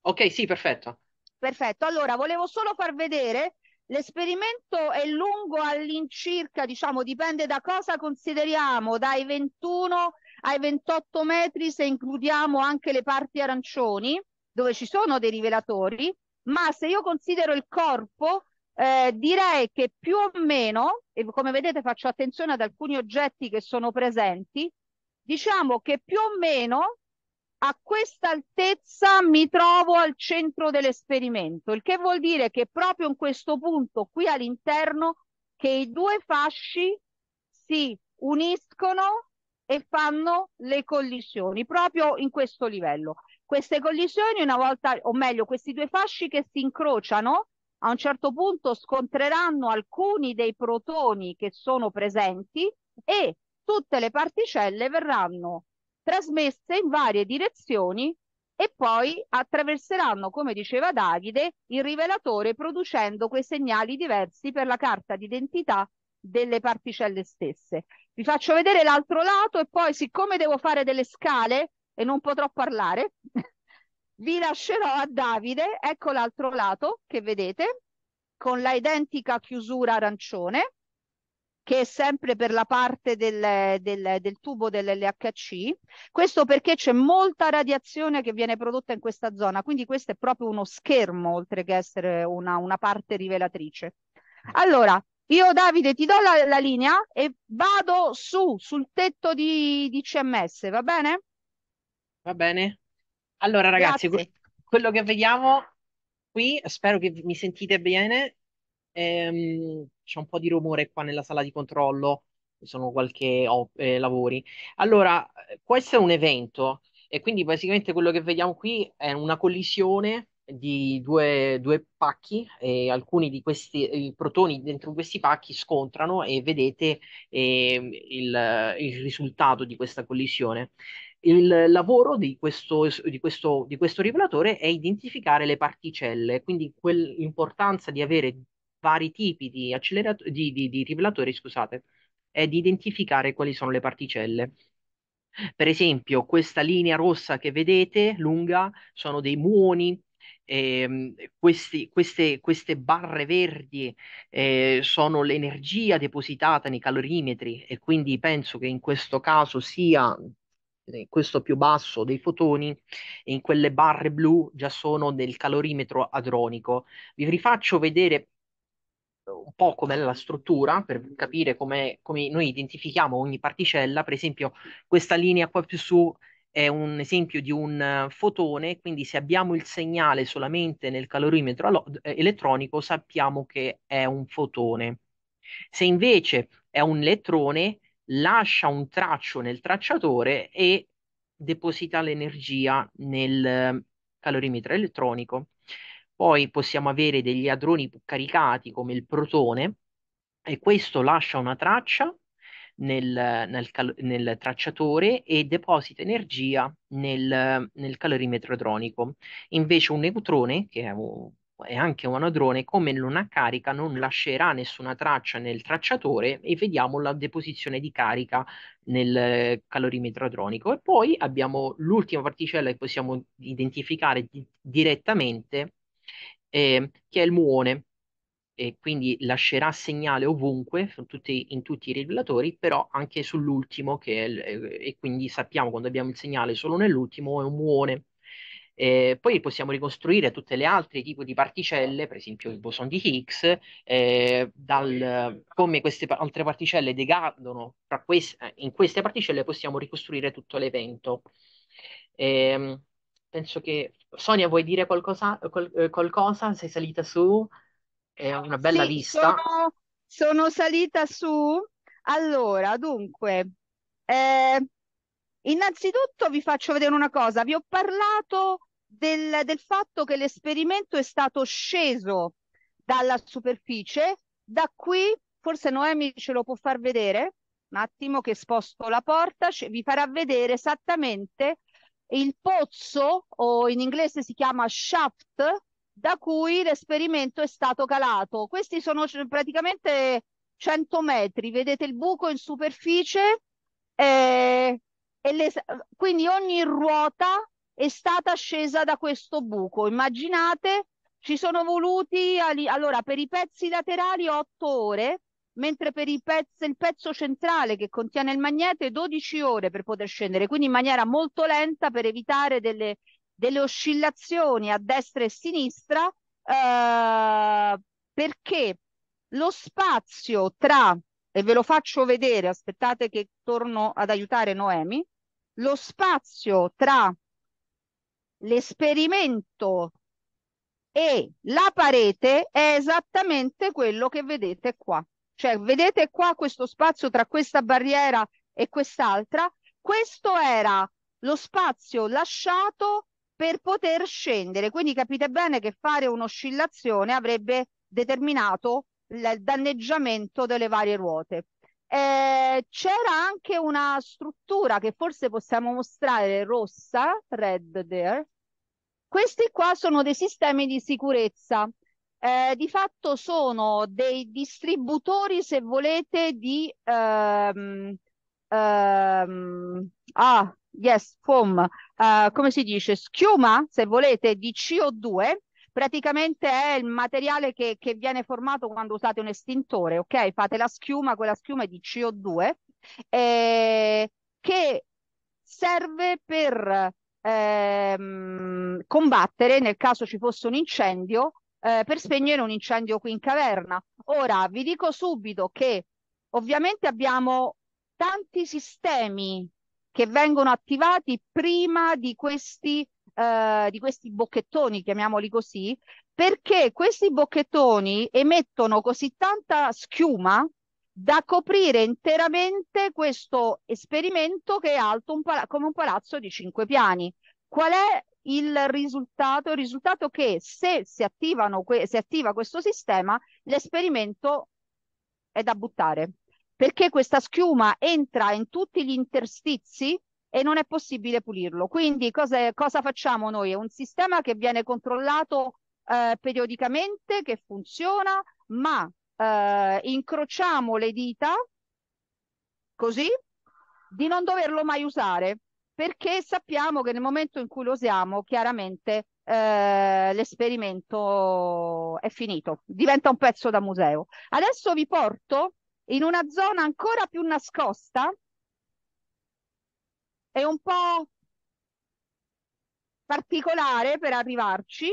Ok, sì, perfetto. Perfetto, allora volevo solo far vedere, l'esperimento è lungo all'incirca, diciamo, dipende da cosa consideriamo, dai 21 ai 28 metri se includiamo anche le parti arancioni, dove ci sono dei rivelatori, ma se io considero il corpo, eh, direi che più o meno, e come vedete faccio attenzione ad alcuni oggetti che sono presenti, diciamo che più o meno a questa altezza mi trovo al centro dell'esperimento, il che vuol dire che proprio in questo punto qui all'interno che i due fasci si uniscono e fanno le collisioni, proprio in questo livello. Queste collisioni una volta, o meglio, questi due fasci che si incrociano, a un certo punto scontreranno alcuni dei protoni che sono presenti e tutte le particelle verranno trasmesse in varie direzioni e poi attraverseranno, come diceva Davide, il rivelatore producendo quei segnali diversi per la carta d'identità delle particelle stesse. Vi faccio vedere l'altro lato e poi siccome devo fare delle scale e non potrò parlare, vi lascerò a Davide, ecco l'altro lato che vedete con la identica chiusura arancione che è sempre per la parte del, del, del tubo dell'LHC. Questo perché c'è molta radiazione che viene prodotta in questa zona, quindi questo è proprio uno schermo oltre che essere una, una parte rivelatrice. Allora, io Davide ti do la, la, linea e vado su, sul tetto di, di CMS, va bene? Va bene. Allora ragazzi, que- quello che vediamo qui, spero che mi sentite bene, ehm, c'è un po' di rumore qua nella sala di controllo, ci sono qualche op- eh, lavori. Allora, questo eh, è un evento e quindi basicamente quello che vediamo qui è una collisione di due, due pacchi e alcuni di questi i protoni dentro questi pacchi scontrano e vedete eh, il, il risultato di questa collisione. Il lavoro di questo, di, questo, di questo, rivelatore è identificare le particelle, quindi l'importanza di avere vari tipi di, di, di, di rivelatori, scusate, e di identificare quali sono le particelle. Per esempio, questa linea rossa che vedete, lunga, sono dei muoni, ehm, questi, queste, queste, barre verdi eh, sono l'energia depositata nei calorimetri e quindi penso che in questo caso sia eh, questo più basso dei fotoni e in quelle barre blu già sono del calorimetro adronico. Vi rifaccio vedere un po' com'è la struttura, per capire come noi identifichiamo ogni particella, per esempio questa linea qua più su è un esempio di un eh, fotone, quindi se abbiamo il segnale solamente nel calorimetro eh, elettronico sappiamo che è un fotone. Se invece è un elettrone, lascia un traccio nel tracciatore e deposita l'energia nel eh, calorimetro elettronico. Poi possiamo avere degli adroni caricati come il protone e questo lascia una traccia nel, nel, nel tracciatore e deposita energia nel, nel, calorimetro adronico. Invece un neutrone, che è, un, è anche un anadrone, come luna carica non lascerà nessuna traccia nel tracciatore e vediamo la deposizione di carica nel calorimetro adronico. E poi abbiamo l'ultima particella che possiamo identificare di- direttamente eh, che è il muone, e quindi lascerà segnale ovunque, tutti, in tutti i regolatori, però anche sull'ultimo, che il, eh, e quindi sappiamo quando abbiamo il segnale solo nell'ultimo, è un muone. Eh, poi possiamo ricostruire tutte le altre tipi di particelle, per esempio il boson di Higgs, eh, dal, come queste altre particelle decadono queste, eh, in queste particelle possiamo ricostruire tutto l'evento. Eh, penso che... Sonia, vuoi dire qualcosa? Qual- eh, qualcosa? Sei salita su? È una bella Sì, lista. sono, sono salita su. Allora, dunque, eh, innanzitutto vi faccio vedere una cosa. Vi ho parlato del, del fatto che l'esperimento è stato sceso dalla superficie. Da qui, forse Noemi ce lo può far vedere. Un attimo che sposto la porta, vi farà vedere esattamente il pozzo, o in inglese si chiama shaft, da cui l'esperimento è stato calato. Questi sono cioè, praticamente 100 metri, vedete il buco in superficie, eh, e le, quindi ogni ruota è stata scesa da questo buco. Immaginate, ci sono voluti, allora, per i pezzi laterali 8 ore, mentre per pezzo, il pezzo centrale che contiene il magnete 12 ore per poter scendere, quindi in maniera molto lenta per evitare delle, delle oscillazioni a destra e a sinistra, eh, perché lo spazio tra, e ve lo faccio vedere, aspettate che torno ad aiutare Noemi, lo spazio tra l'esperimento e la parete è esattamente quello che vedete qua. Cioè, vedete qua questo spazio tra questa barriera e quest'altra? Questo era lo spazio lasciato per poter scendere. Quindi capite bene che fare un'oscillazione avrebbe determinato il danneggiamento delle varie ruote. Eh, c'era anche una struttura che forse possiamo mostrare rossa, red there. Questi qua sono dei sistemi di sicurezza eh, di fatto sono dei distributori, se volete, di ehm, ehm, ah, yes, foam, eh, come si dice, schiuma, se volete, di CO2. Praticamente è il materiale che, che viene formato quando usate un estintore, ok? Fate la schiuma, quella schiuma è di CO2, eh, che serve per ehm, combattere, nel caso ci fosse un incendio, eh, per spegnere un incendio qui in caverna. Ora vi dico subito che ovviamente abbiamo tanti sistemi che vengono attivati prima di questi, eh, di questi bocchettoni, chiamiamoli così, perché questi bocchettoni emettono così tanta schiuma da coprire interamente questo esperimento che è alto un come un palazzo di cinque piani. Qual è il risultato, il risultato che se si, attivano que- si attiva questo sistema, l'esperimento è da buttare, perché questa schiuma entra in tutti gli interstizi e non è possibile pulirlo. Quindi cosa, cosa facciamo noi? È un sistema che viene controllato eh, periodicamente, che funziona, ma eh, incrociamo le dita così di non doverlo mai usare perché sappiamo che nel momento in cui lo usiamo, chiaramente eh, l'esperimento è finito, diventa un pezzo da museo. Adesso vi porto in una zona ancora più nascosta e un po' particolare per arrivarci.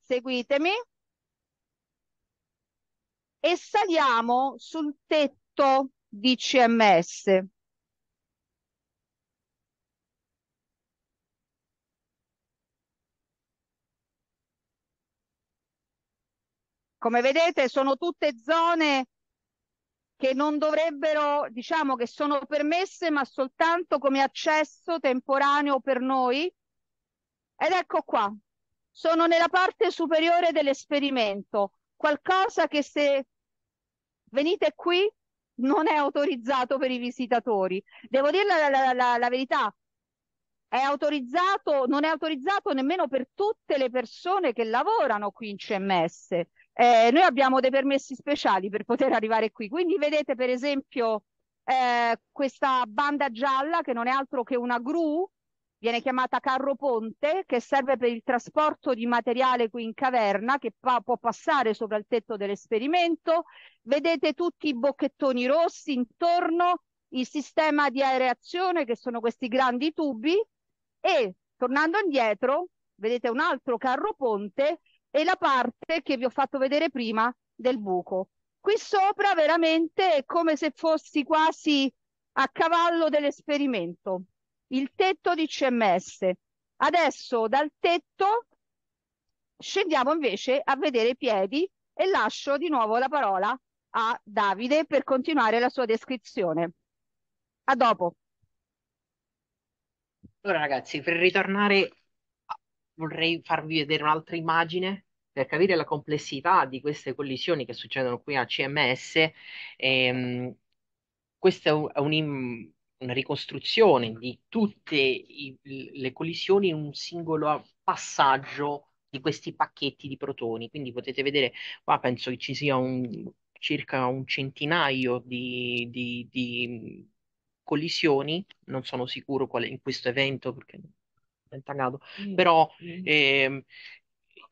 Seguitemi. E saliamo sul tetto di CMS. Come vedete sono tutte zone che non dovrebbero, diciamo che sono permesse, ma soltanto come accesso temporaneo per noi. Ed ecco qua, sono nella parte superiore dell'esperimento, qualcosa che se venite qui non è autorizzato per i visitatori. Devo dire la, la, la, la verità, è autorizzato, non è autorizzato nemmeno per tutte le persone che lavorano qui in CMS. Eh, noi abbiamo dei permessi speciali per poter arrivare qui, quindi vedete per esempio eh, questa banda gialla che non è altro che una gru viene chiamata carro ponte che serve per il trasporto di materiale qui in caverna che pa- può passare sopra il tetto dell'esperimento. Vedete tutti i bocchettoni rossi intorno, il sistema di aereazione che sono questi grandi tubi e tornando indietro vedete un altro carro ponte e la parte che vi ho fatto vedere prima del buco. Qui sopra veramente è come se fossi quasi a cavallo dell'esperimento il tetto di CMS. Adesso dal tetto scendiamo invece a vedere i piedi e lascio di nuovo la parola a Davide per continuare la sua descrizione. A dopo. Allora ragazzi, per ritornare vorrei farvi vedere un'altra immagine per capire la complessità di queste collisioni che succedono qui a CMS. Ehm, questa è un, una ricostruzione di tutte i, le collisioni in un singolo passaggio di questi pacchetti di protoni. Quindi potete vedere, qua penso che ci sia un, circa un centinaio di, di, di mm, collisioni, non sono sicuro quale in questo evento perché è intagato, mm. però mm. Eh,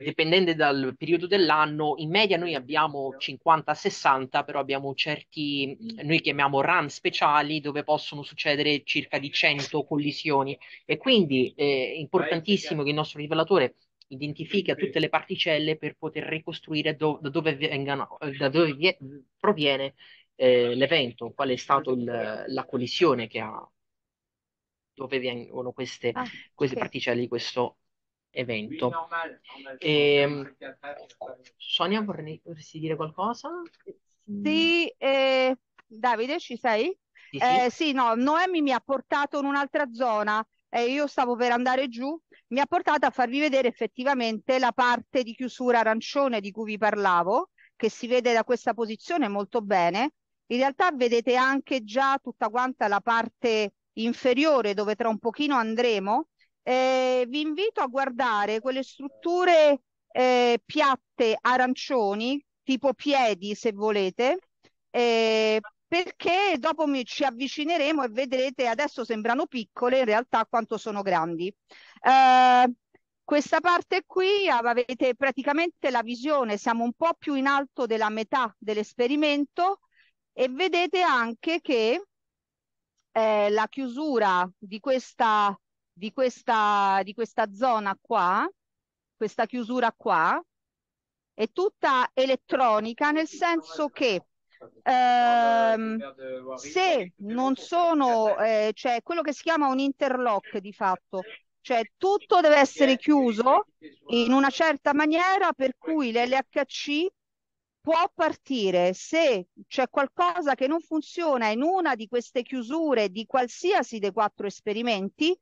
dipendente dal periodo dell'anno, in media noi abbiamo 50-60, però abbiamo certi, noi chiamiamo run speciali, dove possono succedere circa di 100 collisioni. E quindi è eh, importantissimo che il nostro rivelatore identifica tutte le particelle per poter ricostruire do- da, dove vengano, da dove vie- proviene eh, l'evento, qual è stata la collisione che ha, dove vengono queste, ah, queste okay. particelle di questo evento. Ehm, e, oh, Sonia, vorresti dire qualcosa? Sì, eh, Davide, ci sei? Sì, sì. Eh, sì, no, Noemi mi ha portato in un'altra zona e io stavo per andare giù, mi ha portato a farvi vedere effettivamente la parte di chiusura arancione di cui vi parlavo, che si vede da questa posizione molto bene. In realtà vedete anche già tutta quanta la parte inferiore dove tra un pochino andremo, eh, vi invito a guardare quelle strutture eh, piatte arancioni, tipo piedi se volete, eh, perché dopo mi, ci avvicineremo e vedrete adesso sembrano piccole, in realtà quanto sono grandi. Eh, questa parte qui avete praticamente la visione, siamo un po' più in alto della metà dell'esperimento e vedete anche che eh, la chiusura di questa di questa, di questa zona qua, questa chiusura qua, è tutta elettronica nel senso che ehm, se non sono, eh, cioè quello che si chiama un interlock di fatto, cioè tutto deve essere chiuso in una certa maniera per cui l'LHC può partire se c'è qualcosa che non funziona in una di queste chiusure di qualsiasi dei quattro esperimenti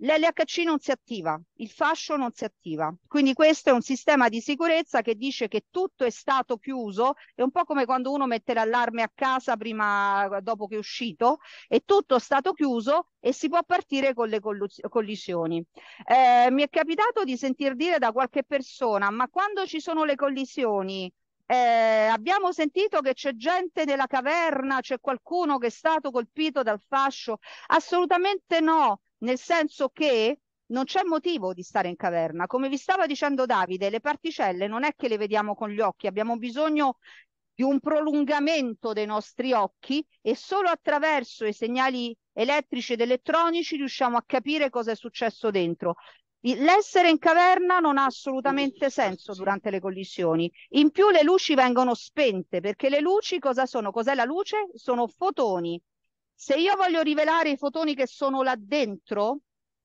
l'LHC non si attiva, il fascio non si attiva. Quindi questo è un sistema di sicurezza che dice che tutto è stato chiuso, è un po' come quando uno mette l'allarme a casa prima, dopo che è uscito, è tutto stato chiuso e si può partire con le collisioni. Eh, mi è capitato di sentir dire da qualche persona, ma quando ci sono le collisioni, eh, abbiamo sentito che c'è gente nella caverna, c'è qualcuno che è stato colpito dal fascio. Assolutamente no nel senso che non c'è motivo di stare in caverna. Come vi stava dicendo Davide, le particelle non è che le vediamo con gli occhi, abbiamo bisogno di un prolungamento dei nostri occhi e solo attraverso i segnali elettrici ed elettronici riusciamo a capire cosa è successo dentro. L'essere in caverna non ha assolutamente senso durante le collisioni. In più le luci vengono spente perché le luci cosa sono? Cos'è la luce? Sono fotoni se io voglio rivelare i fotoni che sono là dentro,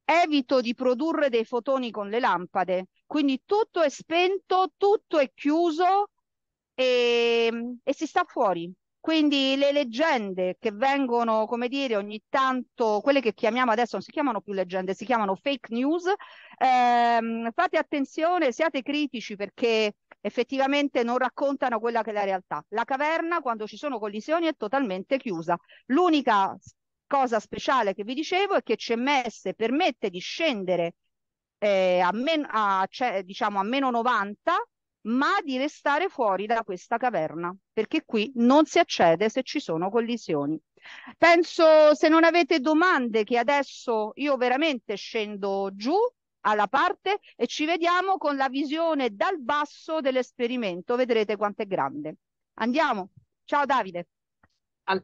evito di produrre dei fotoni con le lampade. Quindi tutto è spento, tutto è chiuso e, e si sta fuori. Quindi le leggende che vengono, come dire, ogni tanto, quelle che chiamiamo adesso non si chiamano più leggende, si chiamano fake news, ehm, fate attenzione, siate critici perché effettivamente non raccontano quella che è la realtà. La caverna, quando ci sono collisioni, è totalmente chiusa. L'unica cosa speciale che vi dicevo è che CMS permette di scendere eh, a, men- a, cioè, diciamo a meno 90, ma di restare fuori da questa caverna, perché qui non si accede se ci sono collisioni. Penso se non avete domande che adesso io veramente scendo giù alla parte e ci vediamo con la visione dal basso dell'esperimento. Vedrete quanto è grande. Andiamo. Ciao Davide.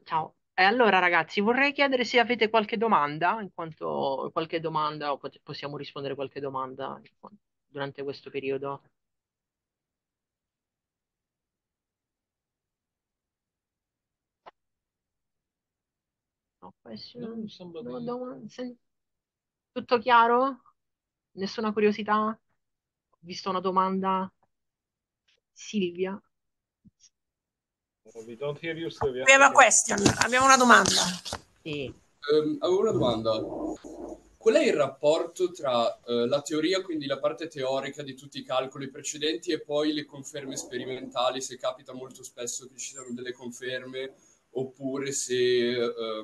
Ciao. E eh, allora ragazzi, vorrei chiedere se avete qualche domanda, in quanto qualche domanda o possiamo rispondere a qualche domanda durante questo periodo. No, questo non sembra Tutto chiaro? Nessuna curiosità? Ho visto una domanda. Silvia? We don't hear you, Silvia. We have a question. Abbiamo una domanda. Sì. Um, avevo una domanda. Qual è il rapporto tra uh, la teoria, quindi la parte teorica di tutti i calcoli precedenti, e poi le conferme sperimentali, se capita molto spesso che ci siano delle conferme, oppure se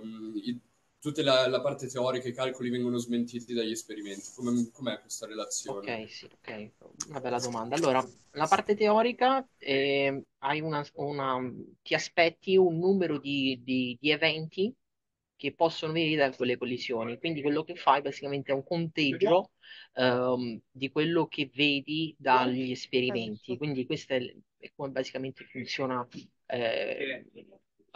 um, i, tutta la, la, parte teorica, i calcoli vengono smentiti dagli esperimenti. Come, com'è questa relazione? Ok, sì, ok, una bella domanda. Allora, la parte teorica, eh, una, una, ti aspetti un numero di, di, di eventi che possono venire da quelle collisioni. Quindi quello che fai basicamente è un conteggio um, di quello che vedi dagli esperimenti. Quindi questo è, è come basicamente funziona eh,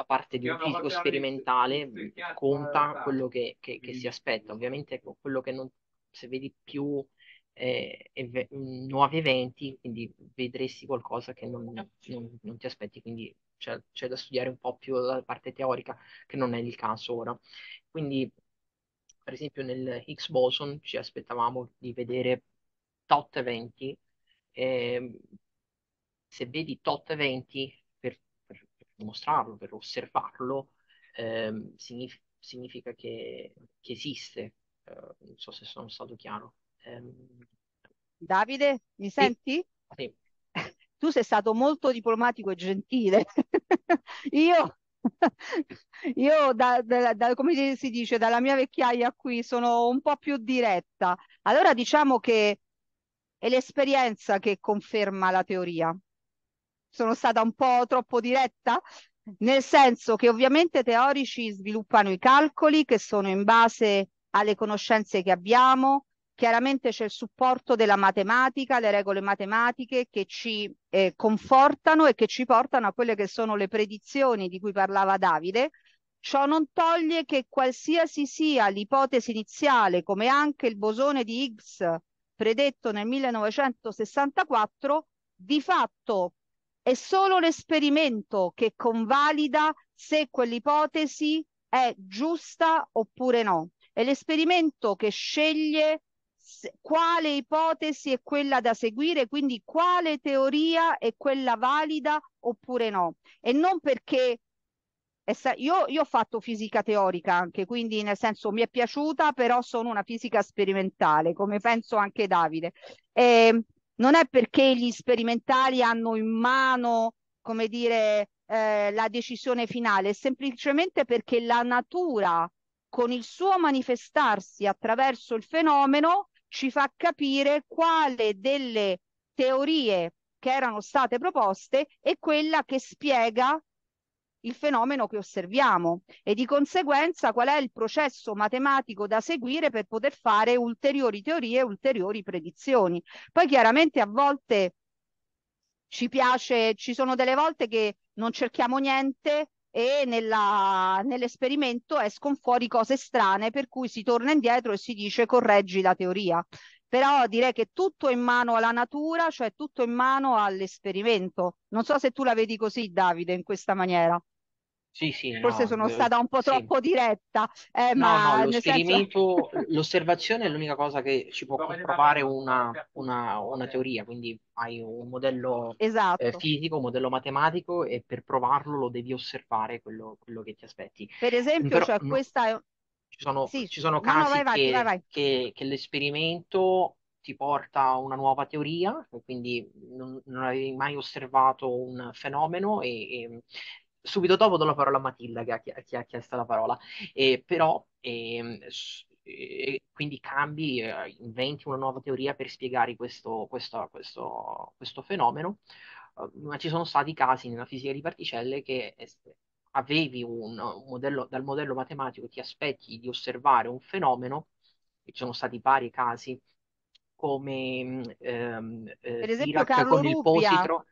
la parte di un fisico sperimentale conta quello che, che, che, si mm-hmm. aspetta. Ovviamente ecco, quello che non, se vedi più eh, ev- nuovi eventi, quindi vedresti qualcosa che non, non, non ti aspetti, quindi c'è, c'è, da studiare un po' più la parte teorica, che non è il caso ora. Quindi, per esempio, nel Higgs boson ci aspettavamo di vedere tot eventi. Eh, se vedi tot eventi mostrarlo, per osservarlo, ehm, signif- significa che, che esiste. Eh, non so se sono stato chiaro. Ehm... Davide, mi sì. senti? Sì. Tu sei stato molto diplomatico e gentile. Io io, da, da, da, come si dice, dalla mia vecchiaia qui sono un po' più diretta. Allora diciamo che è l'esperienza che conferma la teoria sono stata un po' troppo diretta? Nel senso che ovviamente teorici sviluppano i calcoli che sono in base alle conoscenze che abbiamo, chiaramente c'è il supporto della matematica, le regole matematiche che ci eh, confortano e che ci portano a quelle che sono le predizioni di cui parlava Davide. Ciò non toglie che qualsiasi sia l'ipotesi iniziale, come anche il bosone di Higgs predetto nel 1964, di fatto è solo l'esperimento che convalida se quell'ipotesi è giusta oppure no. È l'esperimento che sceglie quale ipotesi è quella da seguire, quindi quale teoria è quella valida oppure no. E non perché io, io, ho fatto fisica teorica anche, quindi nel senso mi è piaciuta, però sono una fisica sperimentale, come penso anche Davide. E ehm, non è perché gli sperimentali hanno in mano, come dire, eh, la decisione finale, è semplicemente perché la natura, con il suo manifestarsi attraverso il fenomeno, ci fa capire quale delle teorie che erano state proposte è quella che spiega il fenomeno che osserviamo e di conseguenza qual è il processo matematico da seguire per poter fare ulteriori teorie, ulteriori predizioni. Poi chiaramente a volte ci piace, ci sono delle volte che non cerchiamo niente e nell'esperimento escono fuori cose strane per cui si torna indietro e si dice correggi la teoria però direi che tutto è in mano alla natura, cioè tutto è in mano all'esperimento. Non so se tu la vedi così, Davide, in questa maniera. Sì, sì, Forse no, sono de- eh, stata un po' sì. troppo diretta, eh, no, ma no, l'esperimento, senso... l'osservazione è l'unica cosa che ci può comprovare una, una, una teoria, quindi hai un modello eh, esatto. eh, fisico, un modello matematico e per provarlo lo devi osservare quello, quello che ti aspetti. Per esempio, Però, cioè, questa è ci sono, sì. ci sono casi no, no, vai, vai, che, vai, che, che, l'esperimento ti porta a una nuova teoria, quindi non, non avevi mai osservato un fenomeno e, e subito dopo do la parola a Matilda che ha, che ha chiesto la parola, eh, però eh, eh, quindi cambi, eh, inventi una nuova teoria per spiegare questo, questo, questo, questo fenomeno, ma ci sono stati casi nella fisica di particelle che È, avevi un, modello, dal modello matematico ti aspetti di osservare un fenomeno, ci sono stati vari casi, come ehm, eh, per esempio Dirac Carlo con il Rubbia. positro.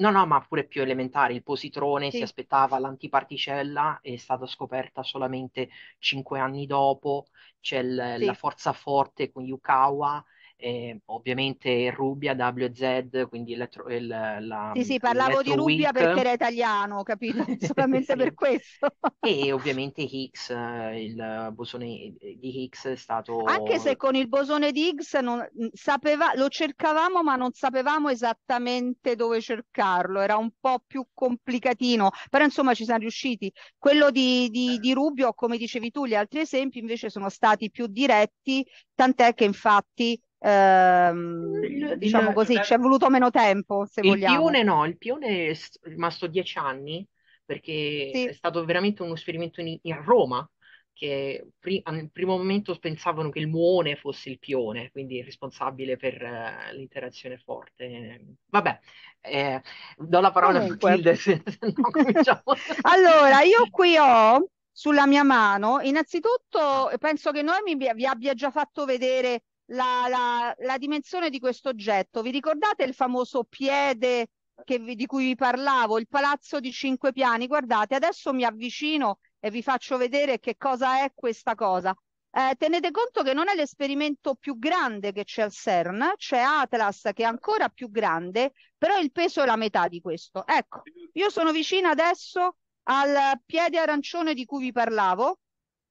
No, no, ma pure più elementare, il positrone sì. si aspettava l'antiparticella, è stata scoperta solamente cinque anni dopo, c'è l- sì. la forza forte con Yukawa, eh, ovviamente Rubia, WZ, quindi elettro, il, la, sì, sì, mm, parlavo di Rubbia perché era italiano, capito? Solamente sì. per questo. e ovviamente Higgs, eh, il bosone di Higgs è stato... Anche se con il bosone di Higgs non, mm, sapeva, lo cercavamo ma non sapevamo esattamente dove cercarlo, era un po' più complicatino, però insomma ci siamo riusciti. Quello di, di, di Rubio, come dicevi tu, gli altri esempi invece sono stati più diretti, tant'è che infatti ehm, diciamo così, eh, ci è voluto meno tempo, se il vogliamo. Pione no, il Pione è rimasto dieci anni perché sì. è stato veramente uno esperimento in, in Roma, che pri- al primo momento pensavano che il muone fosse il pione, quindi responsabile per uh, l'interazione forte. Vabbè, eh, do la parola Comunque. a Matilde, se, se no allora, io qui ho sulla mia mano, innanzitutto ah. penso che Noemi vi abbia già fatto vedere la, la, la dimensione di questo oggetto. Vi ricordate il famoso piede vi, di cui vi parlavo, il palazzo di cinque piani? Guardate, adesso mi avvicino e vi faccio vedere che cosa è questa cosa. Eh, tenete conto che non è l'esperimento più grande che c'è al CERN, c'è Atlas che è ancora più grande, però il peso è la metà di questo. Ecco, io sono vicina adesso al piede arancione di cui vi parlavo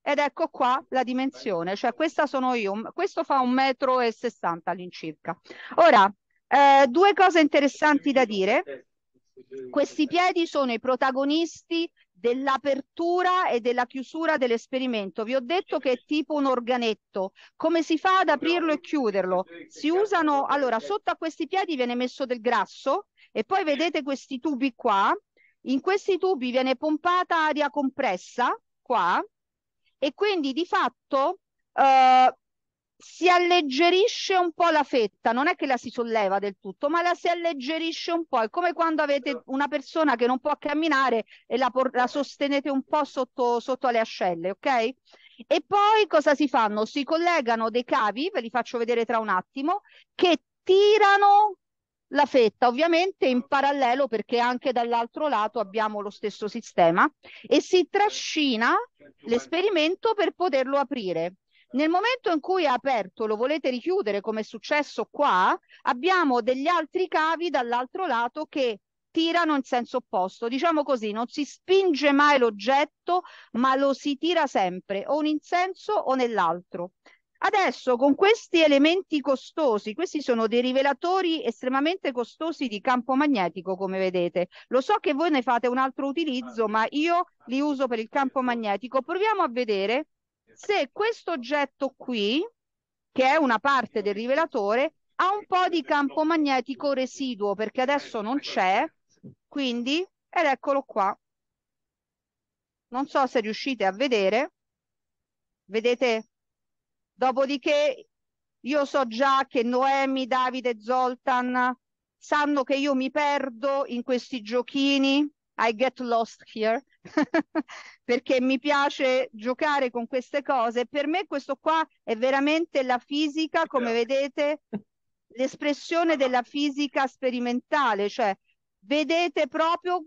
ed ecco qua la dimensione, cioè questa sono io, questo fa un metro e sessanta all'incirca. Ora, eh, due cose interessanti da dire. Questi piedi sono i protagonisti dell'apertura e della chiusura dell'esperimento. Vi ho detto che è tipo un organetto. Come si fa ad aprirlo e chiuderlo? Si usano, allora, sotto a questi piedi viene messo del grasso e poi vedete questi tubi qua. In questi tubi viene pompata aria compressa, qua, e quindi di fatto eh, si alleggerisce un po' la fetta, non è che la si solleva del tutto, ma la si alleggerisce un po'. È come quando avete una persona che non può camminare e la, la sostenete un po' sotto, sotto alle ascelle, ok? E poi cosa si fanno? Si collegano dei cavi, ve li faccio vedere tra un attimo, che tirano la fetta ovviamente in ah, parallelo perché anche dall'altro lato abbiamo lo stesso sistema e si trascina l'esperimento per poterlo aprire. Nel momento in cui è aperto, lo volete richiudere come è successo qua, abbiamo degli altri cavi dall'altro lato che tirano in senso opposto. Diciamo così, non si spinge mai l'oggetto, ma lo si tira sempre o in senso o nell'altro. Adesso con questi elementi costosi, questi sono dei rivelatori estremamente costosi di campo magnetico, come vedete. Lo so che voi ne fate un altro utilizzo, ma io li uso per il campo magnetico. Proviamo a vedere se questo oggetto qui, che è una parte del rivelatore, ha un po' di campo magnetico residuo, perché adesso non c'è, quindi, ed eccolo qua. Non so se riuscite a vedere. Vedete Dopodiché io so già che Noemi, Davide e Zoltan sanno che io mi perdo in questi giochini. I get lost here perché mi piace giocare con queste cose. Per me questo qua è veramente la fisica, come vedete, l'espressione della fisica sperimentale, cioè vedete proprio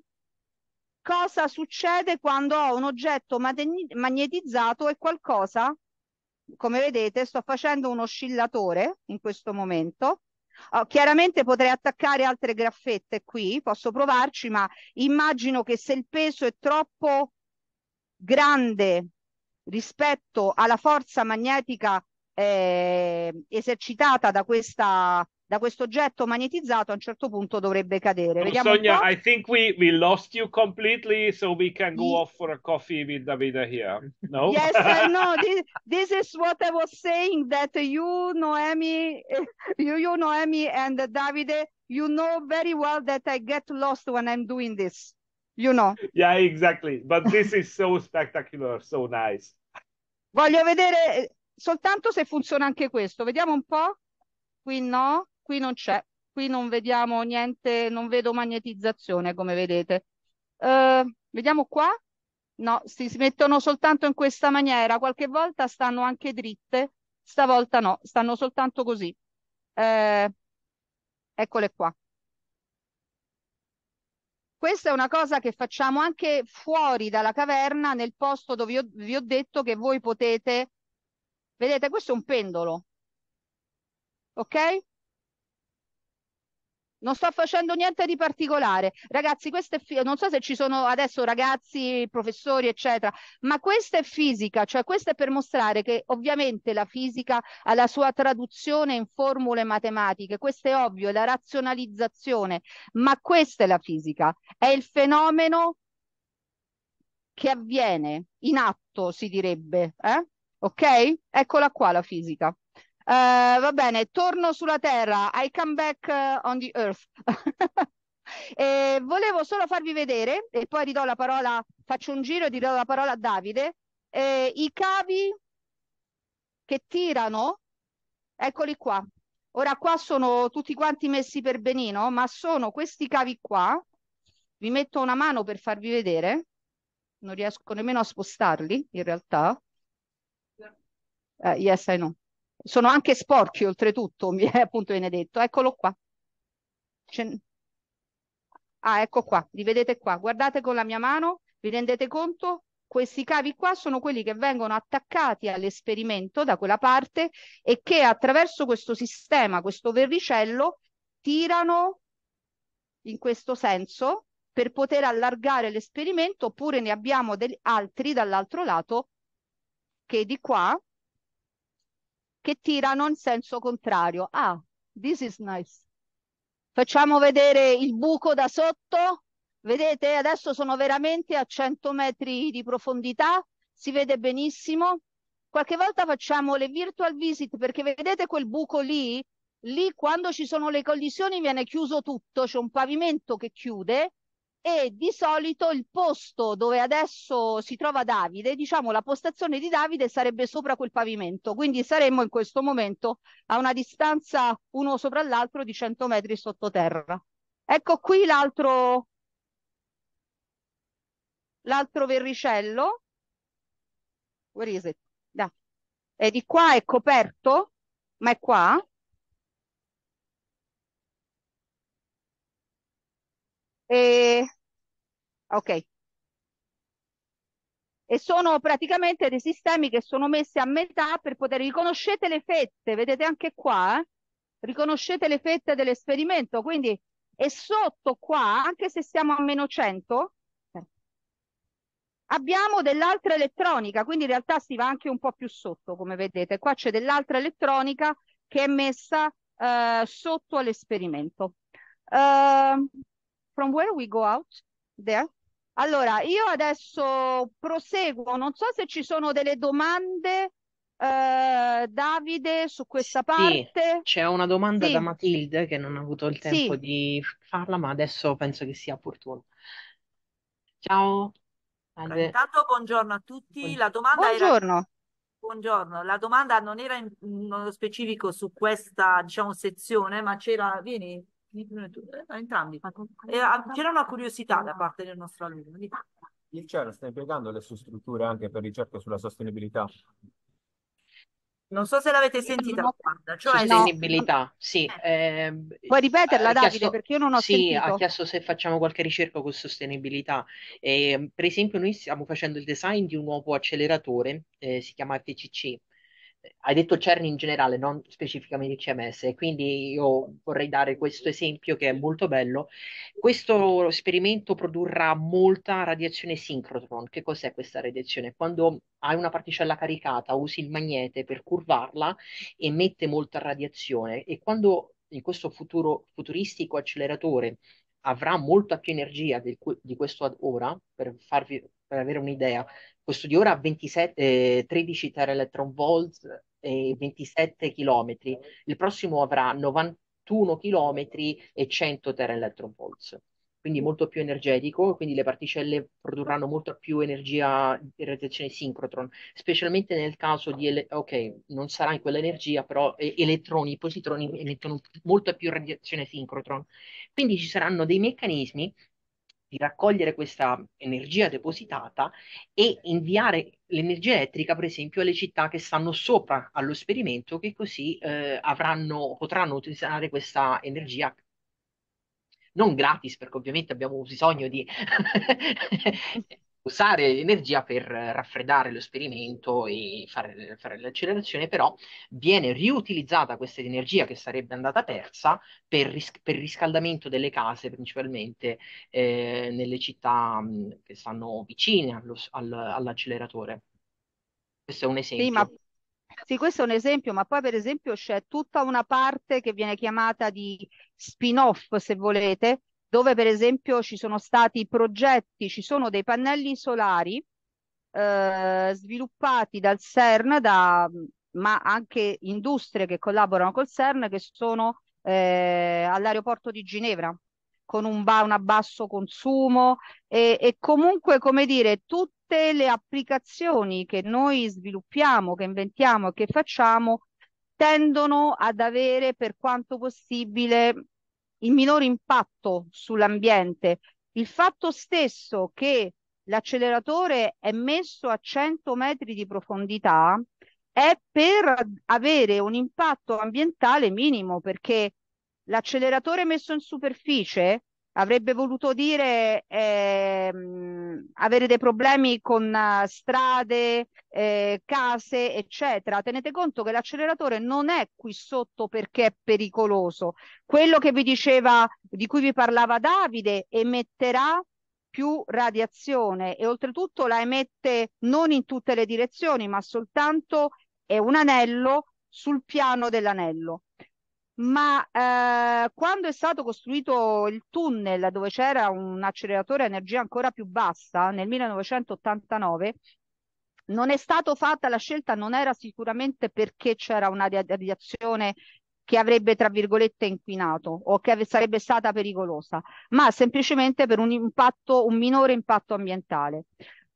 cosa succede quando ho un oggetto magnetizzato e qualcosa come vedete sto facendo un oscillatore in questo momento Oh, chiaramente potrei attaccare altre graffette qui, posso provarci, ma immagino che se il peso è troppo grande rispetto alla forza magnetica eh, esercitata da questa da questo oggetto magnetizzato a un certo punto dovrebbe cadere. Vediamo Sonia, I think we, we lost you completely, so we can go off for a coffee with Davida here. No? Yes, I know. This, this is what I was saying, that you, Noemi, you, you, Noemi and Davide, you know very well that I get lost when I'm doing this. You know. Yeah, exactly. But this is so spectacular, so nice. Voglio vedere eh, soltanto se funziona anche questo. Vediamo un po'. Qui no qui non c'è, qui non vediamo niente, non vedo magnetizzazione come vedete. Uh, vediamo qua, no, si, si mettono soltanto in questa maniera, qualche volta stanno anche dritte, stavolta no, stanno soltanto così. Uh, eccole qua. Questa è una cosa che facciamo anche fuori dalla caverna, nel posto dove ho, vi ho detto che voi potete... Vedete, questo è un pendolo, ok? non sto facendo niente di particolare. Ragazzi, questo è fi- non so se ci sono adesso ragazzi, professori, eccetera, ma questa è fisica, cioè questo è per mostrare che ovviamente la fisica ha la sua traduzione in formule matematiche, questo è ovvio, è la razionalizzazione, ma questa è la fisica, è il fenomeno che avviene in atto, si direbbe, eh? Ok? Eccola qua la fisica. Uh, va bene, torno sulla terra. I come back uh, on the earth. e volevo solo farvi vedere, e poi ridò la parola, faccio un giro e ridò la parola a Davide, eh, i cavi che tirano, eccoli qua. Ora qua sono tutti quanti messi per benino, ma sono questi cavi qua. Vi metto una mano per farvi vedere. Non riesco nemmeno a spostarli, in realtà. Uh, yes, I know sono anche sporchi oltretutto, mi è eh, appunto viene detto. Eccolo qua. Ah, ecco qua, li vedete qua. Guardate con la mia mano, vi rendete conto? Questi cavi qua sono quelli che vengono attaccati all'esperimento da quella parte e che attraverso questo sistema, questo verricello, tirano in questo senso per poter allargare l'esperimento oppure ne abbiamo altri dall'altro lato che di qua che tirano in senso contrario. Ah, this is nice. Facciamo vedere il buco da sotto. Vedete, adesso sono veramente a 100 metri di profondità, si vede benissimo. Qualche volta facciamo le virtual visit perché vedete quel buco lì? Lì quando ci sono le collisioni viene chiuso tutto, c'è un pavimento che chiude e di solito il posto dove adesso si trova Davide, diciamo la postazione di Davide sarebbe sopra quel pavimento, quindi saremmo in questo momento a una distanza uno sopra l'altro di 100 metri sottoterra. Ecco qui l'altro l'altro verricello. Where is it? Da. E di qua è coperto, ma è qua e, ok e sono praticamente dei sistemi che sono messi a metà per poter riconoscete le fette, vedete anche qua, eh? riconoscete le fette dell'esperimento, quindi e sotto qua, anche se siamo a meno 100, abbiamo dell'altra elettronica, quindi in realtà si va anche un po' più sotto, come vedete. Qua c'è dell'altra elettronica che è messa eh, sotto all'esperimento. Eh, From where we go out? There. Allora, io adesso proseguo, non so se ci sono delle domande, eh, Davide, su questa Sì, parte. c'è una domanda da Matilde che non ha avuto il tempo sì, di farla, ma adesso penso che sia opportuno. Ciao, Allora, intanto buongiorno a tutti. La domanda era, buongiorno. la domanda non era in- nello specifico su questa, diciamo, sezione, ma c'era, vieni, eh, entrambi. Eh, ah, c'era una curiosità da parte del nostro alunno. Il CER sta impiegando le sue strutture anche per ricerche sulla sostenibilità. Non so se l'avete sentita, cioè Sostenibilità, sì. Eh. ehm, Puoi ripeterla, Davide, chiesto- perché io non ho sì, sentito. ha chiesto se facciamo qualche ricerca con sostenibilità. E, ehm, per esempio, noi stiamo facendo il design di un nuovo acceleratore, eh, si chiama FCC, hai detto CERN in generale, non specificamente CMS, quindi io vorrei dare questo esempio che è molto bello. Questo esperimento produrrà molta radiazione sincrotron. Che cos'è questa radiazione? Quando hai una particella caricata, usi il magnete per curvarla, emette molta radiazione e quando in questo futuro, futuristico acceleratore avrà molta più energia del, di questo ad ora, per, farvi, per avere un'idea, questo di ora ha 27, eh, 13 teraelectron volts e 27 km, il prossimo avrà 91 km e 100 teraelectron volts quindi molto più energetico, quindi le particelle produrranno molta più energia di radiazione sincrotron, specialmente nel caso di, ele- ok, non sarà in quell'energia, però elettroni e positroni emettono molta più radiazione sincrotron. Quindi ci saranno dei meccanismi di raccogliere questa energia depositata e inviare l'energia elettrica, per esempio, alle città che stanno sopra allo sperimento, che così eh, avranno, potranno utilizzare questa energia non gratis perché ovviamente abbiamo bisogno di usare l'energia per raffreddare lo esperimento e fare, fare, l'accelerazione, però viene riutilizzata questa energia che sarebbe andata persa per, ris- per riscaldamento delle case, principalmente eh, nelle città mh, mm, che stanno vicine allo, al, all'acceleratore. Questo è un esempio. Sì, ma sì, questo è un esempio, ma poi per esempio c'è tutta una parte che viene chiamata di spin-off, se volete, dove per esempio ci sono stati progetti, ci sono dei pannelli solari eh, sviluppati dal CERN, da, ma anche industrie che collaborano col CERN, che sono eh, all'aeroporto di Ginevra con un, ba- un basso consumo e, e comunque come dire tutto tutte le applicazioni che noi sviluppiamo, che inventiamo e che facciamo tendono ad avere per quanto possibile il minor impatto sull'ambiente. Il fatto stesso che l'acceleratore è messo a 100 metri di profondità è per avere un impatto ambientale minimo perché l'acceleratore messo in superficie avrebbe voluto dire ehm, avere dei problemi con eh, strade, eh, case, eccetera. Tenete conto che l'acceleratore non è qui sotto perché è pericoloso. Quello che vi diceva, di cui vi parlava Davide, emetterà più radiazione e oltretutto la emette non in tutte le direzioni, ma soltanto è un anello sul piano dell'anello ma eh, quando è stato costruito il tunnel dove c'era un acceleratore a energia ancora più bassa nel 1989, non è stata fatta la scelta, non era sicuramente perché c'era una radiazione che avrebbe, tra virgolette, inquinato o che sarebbe stata pericolosa, ma semplicemente per un impatto, un minore impatto ambientale.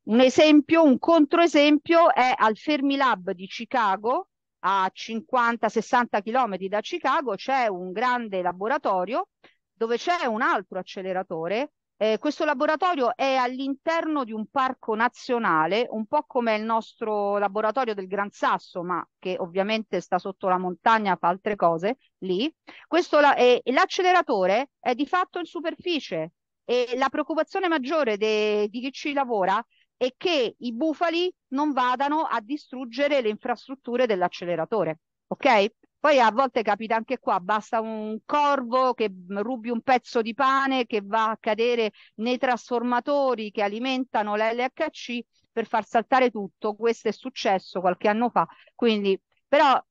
Un esempio, un controesempio è al Fermilab di Chicago, a 50-60 km da Chicago c'è un grande laboratorio dove c'è un altro acceleratore. Eh, questo laboratorio è all'interno di un parco nazionale, un po' come il nostro laboratorio del Gran Sasso, ma che ovviamente sta sotto la montagna, fa altre cose lì. Questo la, eh, l'acceleratore è di fatto in superficie e la preoccupazione maggiore de, di chi ci lavora e che i bufali non vadano a distruggere le infrastrutture dell'acceleratore. Ok? Poi a volte capita anche qua, basta un corvo che rubi un pezzo di pane che va a cadere nei trasformatori che alimentano l'LHC per far saltare tutto. Questo è successo qualche anno fa. Quindi, però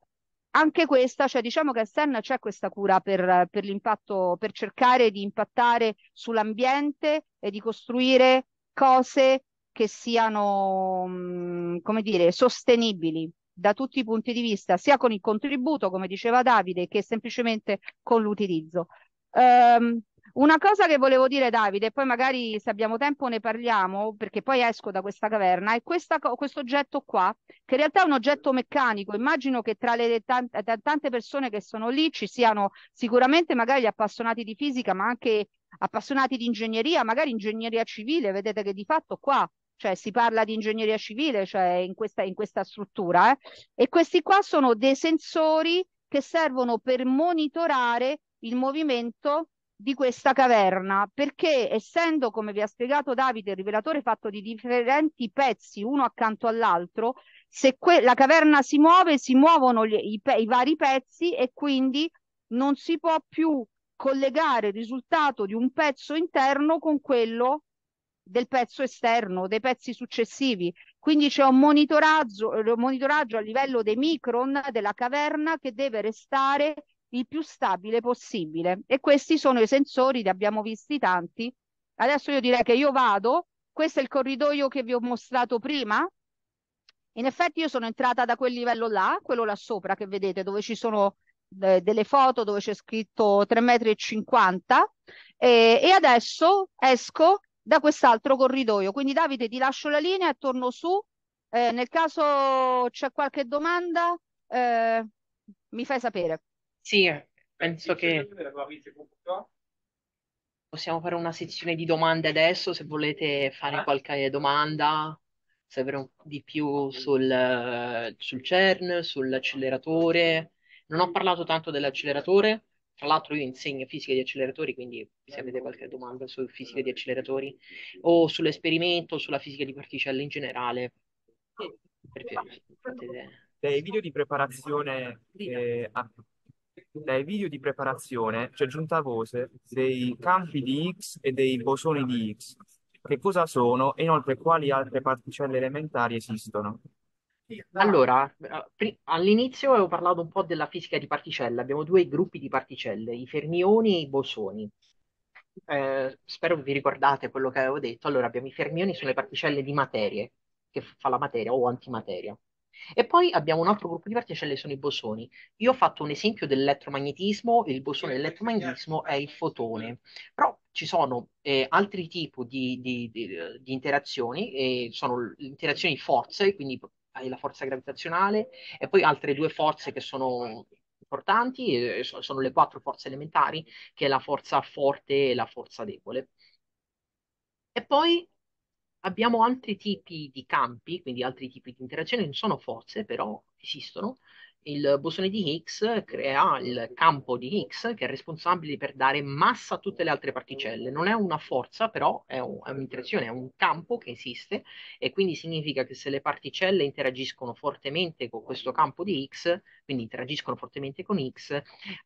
anche questa, cioè diciamo che a Stern c'è questa cura per, per l'impatto, per cercare di impattare sull'ambiente e di costruire cose che siano, mhmm, come dire, sostenibili da tutti i punti di vista, sia con il contributo, come diceva Davide, che semplicemente con l'utilizzo. Um, una cosa che volevo dire, Davide, e poi magari se abbiamo tempo ne parliamo, perché poi esco da questa caverna, è questo oggetto qua, che in realtà è un oggetto meccanico. Immagino che tra le tante, tante persone che sono lì ci siano sicuramente magari gli appassionati di fisica, ma anche appassionati di ingegneria, magari ingegneria civile. Vedete che di fatto qua cioè si parla di ingegneria civile cioè in questa, in questa struttura eh? e questi qua sono dei sensori che servono per monitorare il movimento di questa caverna perché essendo come vi ha spiegato Davide il rivelatore fatto di differenti pezzi uno accanto all'altro se la caverna si muove si muovono i, i vari pezzi e quindi non si può più collegare il risultato di un pezzo interno con quello del pezzo esterno, dei pezzi successivi. Quindi c'è un monitoraggio, eh, monitoraggio a livello dei micron della caverna che deve restare il più stabile possibile. E questi sono i sensori, ne abbiamo visti tanti. Adesso io direi che io vado, questo è il corridoio che vi ho mostrato prima. In effetti io sono entrata da quel livello là, quello là sopra che vedete, dove ci sono eh, delle foto, dove c'è scritto 3,50 m. E, e adesso esco da quest'altro corridoio. Quindi Davide ti lascio la linea e torno su. Eh, nel caso c'è qualche domanda, eh, mi fai sapere. Sì, penso che possiamo fare una sezione di domande adesso se volete fare ah. qualche domanda, sapere di più sul, sul CERN, sull'acceleratore. Non ho parlato tanto dell'acceleratore. Tra l'altro io insegno fisica di acceleratori, quindi se avete qualche domanda su fisica di acceleratori o sull'esperimento, sulla fisica di particelle in generale, perché potete... Dai video di preparazione eh, a ah, dai video di preparazione c'è cioè, giunta voce dei campi di X e dei bosoni di X, che cosa sono e inoltre quali altre particelle elementari esistono. Allora, eh, all'inizio avevo parlato un po' della fisica di particelle. Abbiamo due gruppi di particelle, i fermioni e i bosoni. Eh, spero vi ricordate quello che avevo detto. Allora, abbiamo i fermioni, sono le particelle di materie, che fa la materia o antimateria. E poi abbiamo un altro gruppo di particelle, sono i bosoni. Io ho fatto un esempio dell'elettromagnetismo, il bosone dell'elettromagnetismo è il fotone, però ci sono eh, altri tipi di, di, di, di interazioni, eh, sono interazioni di forze, quindi hai la forza gravitazionale e poi altre due forze che sono importanti, sono le quattro forze elementari, che è la forza forte e la forza debole. E poi abbiamo altri tipi di campi, quindi altri tipi di interazioni, non sono forze, però esistono, il bosone di Higgs crea il campo di Higgs che è responsabile per dare massa a tutte le altre particelle. Non è una forza, però è, un, è un'interazione, è un campo che esiste e quindi significa che se le particelle interagiscono fortemente con questo campo di Higgs, quindi interagiscono fortemente con Higgs,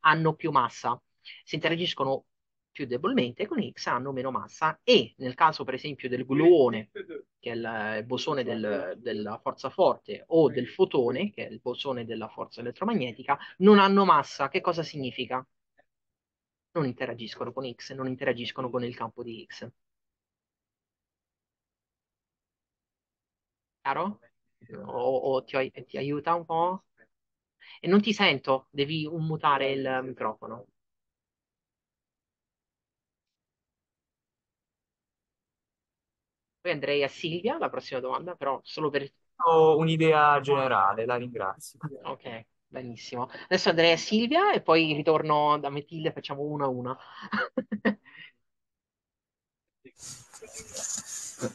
hanno più massa. Se interagiscono più debolmente, con X hanno meno massa e nel caso per esempio del gluone, che è il bosone del, della forza forte, o del fotone, che è il bosone della forza elettromagnetica, non hanno massa. Che cosa significa? Non interagiscono con X, non interagiscono con il campo di X. Chiaro? O, o ti, ti aiuta un po'? E non ti sento, devi mutare il microfono. Poi andrei a Silvia, la prossima domanda, però solo per... Ho un'idea generale, la ringrazio. Ok, benissimo. Adesso andrei a Silvia e poi ritorno da e facciamo una a una.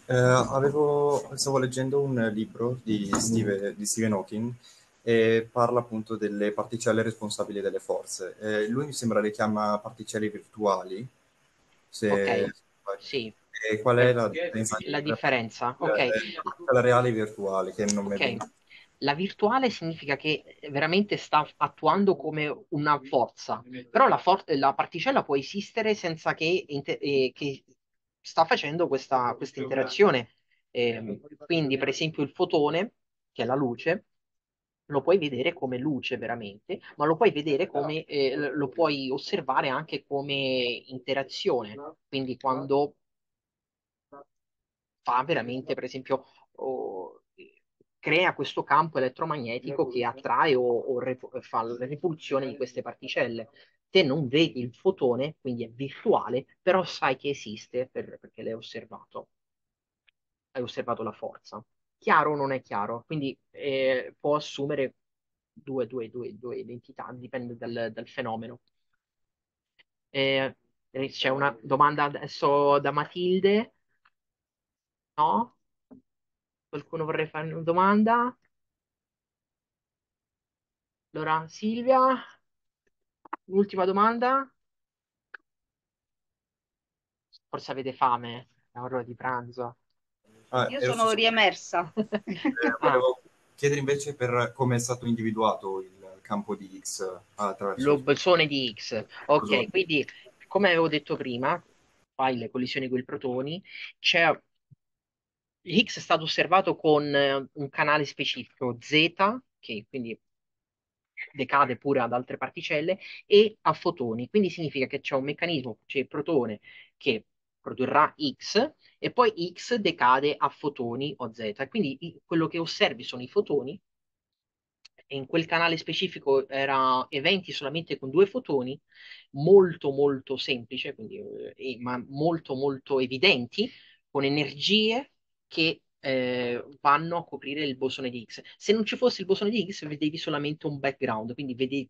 Eh, avevo, stavo leggendo un libro di, Steve, di, Stephen Hawking e parla appunto delle particelle responsabili delle forze. Eh, lui mi sembra le chiama particelle virtuali. Se... Ok, sì eh, qual è la, la differenza? La, okay. la reale e virtuale, che non okay. Vedo. La virtuale significa che veramente sta attuando come una forza, però la, for- la particella può esistere senza che, inter- eh, che sta facendo questa, questa interazione. Eh, quindi, per esempio, il fotone, che è la luce, lo puoi vedere come luce veramente, ma lo puoi vedere come eh, lo puoi osservare anche come interazione. Quindi quando fa veramente, esatto. per esempio, oh, crea questo campo elettromagnetico che attrae o, o rep- fa la repulsione di queste particelle. Te non vedi il fotone, quindi è virtuale, però sai che esiste per, perché l'hai osservato. Hai osservato la forza. Chiaro o non è chiaro? Quindi eh, può assumere due, due, due, due identità, dipende dal, dal fenomeno. Eh, c'è una domanda adesso da Matilde. No? Qualcuno vorrebbe fare una domanda? Allora, Silvia, un'ultima domanda? Forse avete fame, è ora di pranzo. Ah, Io ero sono su- riemersa. Ah, volevo chiedere invece per come è stato individuato il campo di X eh, attraverso l'obsone di X. Ok, esatto. quindi come avevo detto prima, fai le collisioni con i protoni, c'è Higgs è stato osservato con eh, un canale specifico Z, che quindi decade pure ad altre particelle, e a fotoni. Quindi significa che c'è un meccanismo, c'è il protone che produrrà X e poi X decade a fotoni o Z. Quindi quello che osservi sono i fotoni, e in quel canale specifico era eventi solamente con due fotoni, molto molto semplice, quindi, eh, ma molto molto evidenti, con energie che eh, vanno a coprire il bosone di Higgs. Se non ci fosse il bosone di Higgs, vedevi solamente un background, quindi vedi,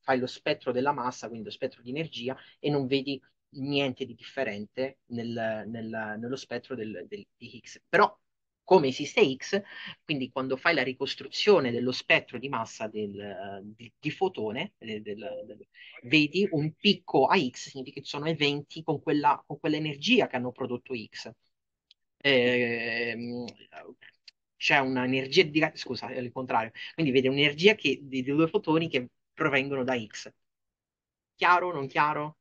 fai lo spettro della massa, quindi lo spettro di energia, e non vedi niente di differente nel, nel, nello spettro del, del, di Higgs. Però, come esiste X, quindi quando fai la ricostruzione dello spettro di massa del, di, di, fotone, del, vedi un picco a X, significa che sono eventi con, quella, con quell'energia che hanno prodotto X eh, c'è un'energia di scusa, è il contrario. Quindi vede un'energia che, di, di due fotoni che provengono da X. Chiaro, non chiaro?